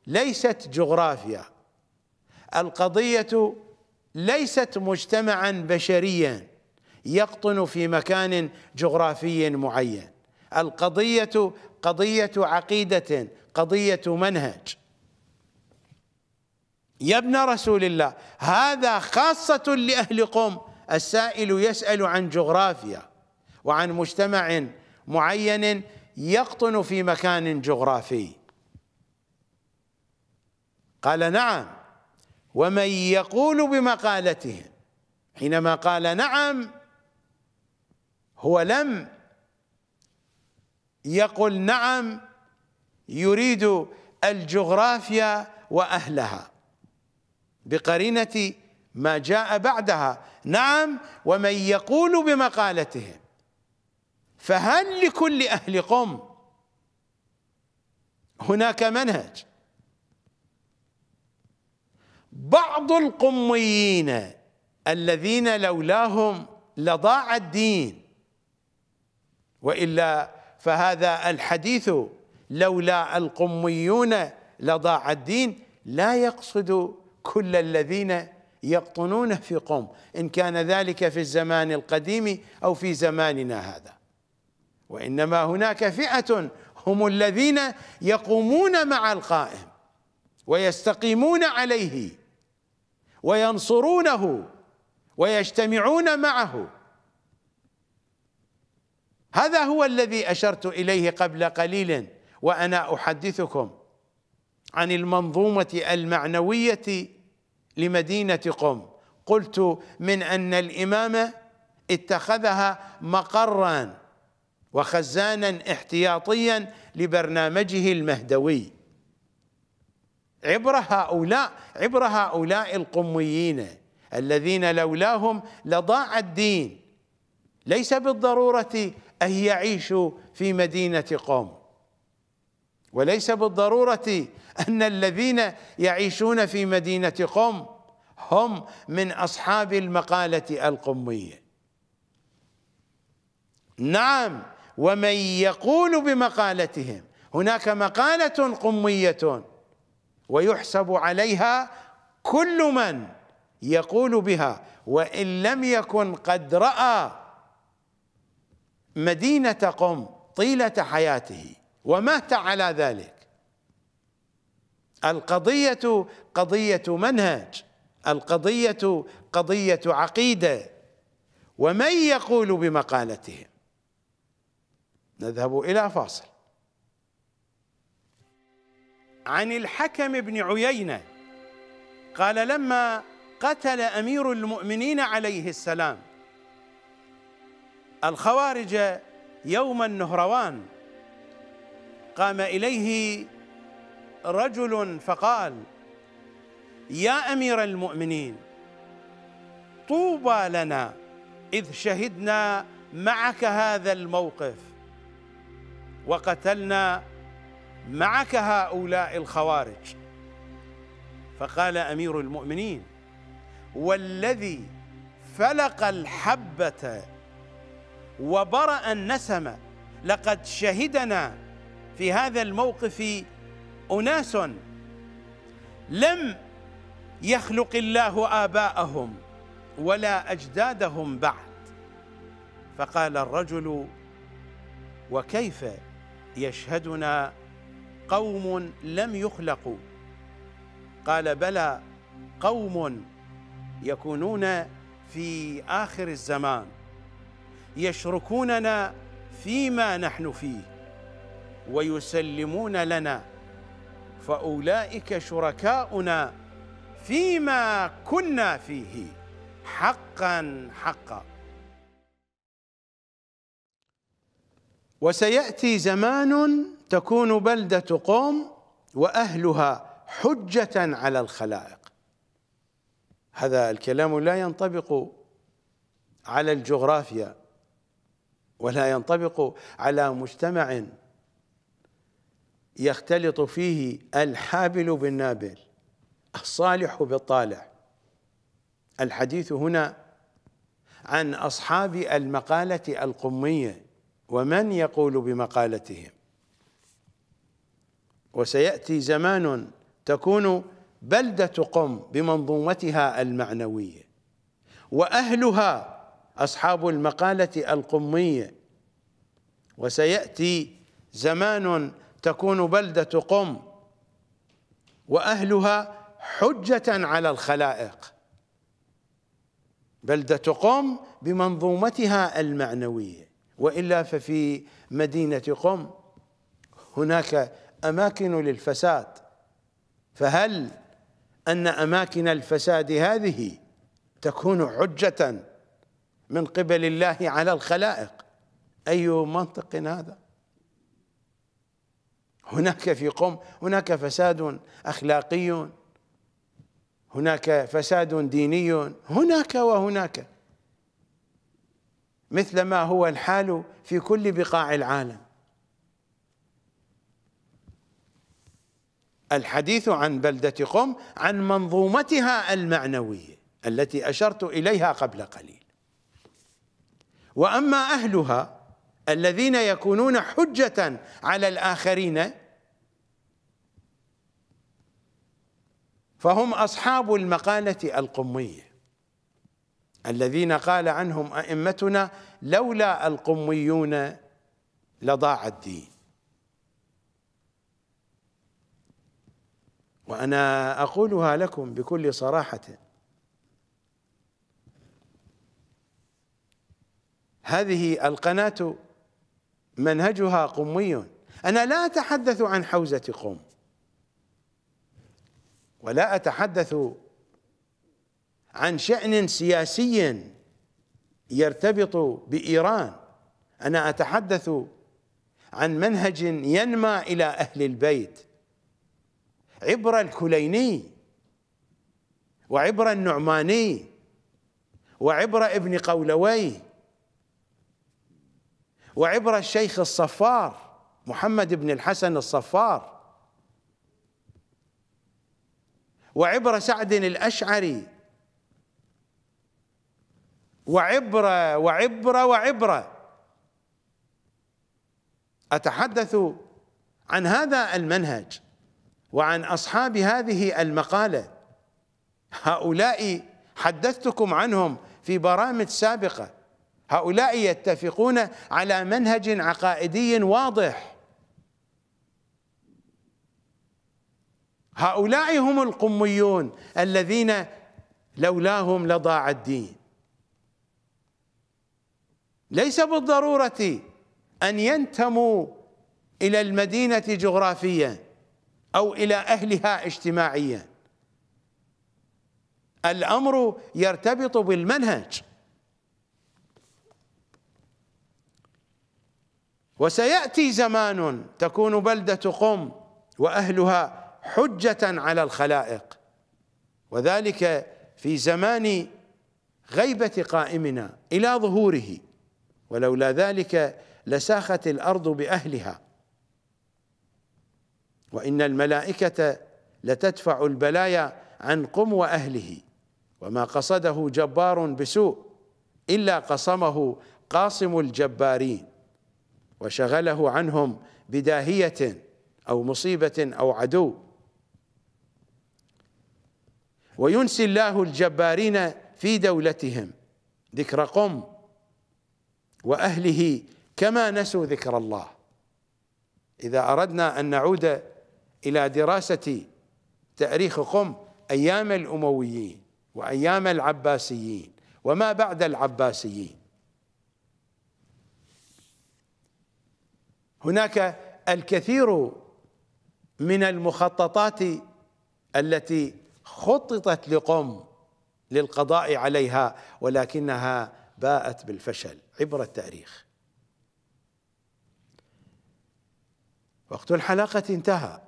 ليست جغرافيا القضية ليست مجتمعا بشريا يقطن في مكان جغرافي معين القضية قضية عقيدة قضية منهج يا ابن رسول الله هذا خاصة لأهل قم السائل يسأل عن جغرافيا وعن مجتمع معين يقطن في مكان جغرافي قال نعم ومن يقول بمقالتهم حينما قال نعم هو لم يقل نعم يريد الجغرافيا واهلها بقرينه ما جاء بعدها نعم ومن يقول بمقالتهم فهل لكل اهل قم هناك منهج بعض القميين الذين لولاهم لضاع الدين والا فهذا الحديث لولا القميون لضاع الدين لا يقصد كل الذين يقطنون في قم ان كان ذلك في الزمان القديم او في زماننا هذا وانما هناك فئه هم الذين يقومون مع القائم ويستقيمون عليه وينصرونه ويجتمعون معه هذا هو الذي اشرت اليه قبل قليل وانا احدثكم عن المنظومه المعنويه لمدينه قم قلت من ان الامام اتخذها مقرا وخزانا احتياطيا لبرنامجه المهدوي عبر هؤلاء عبر هؤلاء القميين الذين لولاهم لضاع الدين ليس بالضرورة أن يعيشوا في مدينة قوم وليس بالضرورة أن الذين يعيشون في مدينة قم هم من أصحاب المقالة القمية نعم ومن يقول بمقالتهم هناك مقالة قمية ويحسب عليها كل من يقول بها وان لم يكن قد راى مدينه قم طيله حياته ومات على ذلك القضيه قضيه منهج القضيه قضيه عقيده ومن يقول بمقالتهم نذهب الى فاصل عن الحكم بن عيينة قال لما قتل أمير المؤمنين عليه السلام الخوارج يوم النهروان قام إليه رجل فقال يا أمير المؤمنين طوبى لنا إذ شهدنا معك هذا الموقف وقتلنا معك هؤلاء الخوارج فقال امير المؤمنين والذي فلق الحبه وبرأ النسم لقد شهدنا في هذا الموقف اناس لم يخلق الله اباءهم ولا اجدادهم بعد فقال الرجل وكيف يشهدنا قوم لم يخلقوا قال بلى قوم يكونون في اخر الزمان يشركوننا فيما نحن فيه ويسلمون لنا فاولئك شركاؤنا فيما كنا فيه حقا حقا وسياتي زمان تكون بلدة قوم وأهلها حجة على الخلائق هذا الكلام لا ينطبق على الجغرافيا ولا ينطبق على مجتمع يختلط فيه الحابل بالنابل الصالح بالطالح الحديث هنا عن أصحاب المقالة القمية ومن يقول بمقالتهم وسيأتي زمان تكون بلدة قم بمنظومتها المعنوية وأهلها أصحاب المقالة القمية وسيأتي زمان تكون بلدة قم وأهلها حجة على الخلائق بلدة قم بمنظومتها المعنوية وإلا ففي مدينة قم هناك أماكن للفساد فهل أن أماكن الفساد هذه تكون حجة من قبل الله على الخلائق أي منطق هذا هناك في قم هناك فساد أخلاقي هناك فساد ديني هناك وهناك مثل ما هو الحال في كل بقاع العالم الحديث عن بلدة قم عن منظومتها المعنوية التي أشرت إليها قبل قليل وأما أهلها الذين يكونون حجة على الآخرين فهم أصحاب المقالة القمية الذين قال عنهم أئمتنا لولا القميون لضاع الدين وانا اقولها لكم بكل صراحه هذه القناه منهجها قمي انا لا اتحدث عن حوزه قم ولا اتحدث عن شان سياسي يرتبط بايران انا اتحدث عن منهج ينمى الى اهل البيت عبر الكليني وعبر النعماني وعبر ابن قولوي وعبر الشيخ الصفار محمد بن الحسن الصفار وعبر سعد الأشعري وعبر وعبر وعبر أتحدث عن هذا المنهج وعن اصحاب هذه المقاله هؤلاء حدثتكم عنهم في برامج سابقه هؤلاء يتفقون على منهج عقائدي واضح هؤلاء هم القميون الذين لولاهم لضاع الدين ليس بالضروره ان ينتموا الى المدينه جغرافيا أو إلى أهلها اجتماعيا الأمر يرتبط بالمنهج وسيأتي زمان تكون بلدة قم وأهلها حجة على الخلائق وذلك في زمان غيبة قائمنا إلى ظهوره ولولا ذلك لساخت الأرض بأهلها وإن الملائكة لتدفع البلايا عن قم وأهله وما قصده جبار بسوء إلا قصمه قاصم الجبارين وشغله عنهم بداهية أو مصيبة أو عدو وينسي الله الجبارين في دولتهم ذكر قم وأهله كما نسوا ذكر الله إذا أردنا أن نعود إلى دراسة تاريخ قم أيام الأمويين وأيام العباسيين وما بعد العباسيين هناك الكثير من المخططات التي خططت لقم للقضاء عليها ولكنها باءت بالفشل عبر التاريخ وقت الحلقة انتهى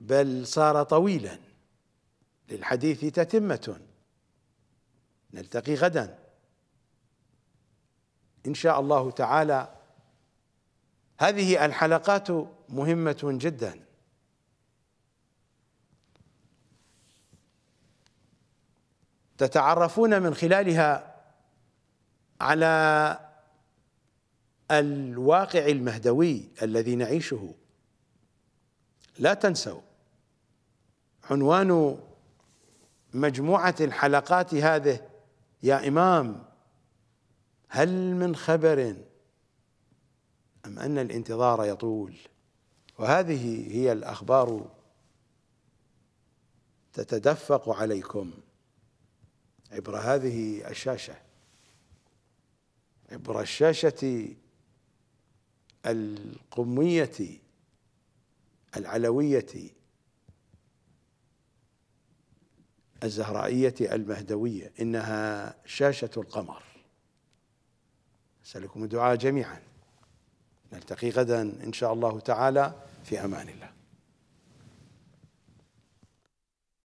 بل صار طويلا للحديث تتمة نلتقي غدا إن شاء الله تعالى هذه الحلقات مهمة جدا تتعرفون من خلالها على الواقع المهدوي الذي نعيشه لا تنسوا عنوان مجموعة الحلقات هذه يا إمام هل من خبر أم أن الانتظار يطول وهذه هي الأخبار تتدفق عليكم عبر هذه الشاشة عبر الشاشة القمية العلوية الزهرائية المهدوية إنها شاشة القمر أسألكم الدعاء جميعا نلتقي غدا إن شاء الله تعالى في أمان الله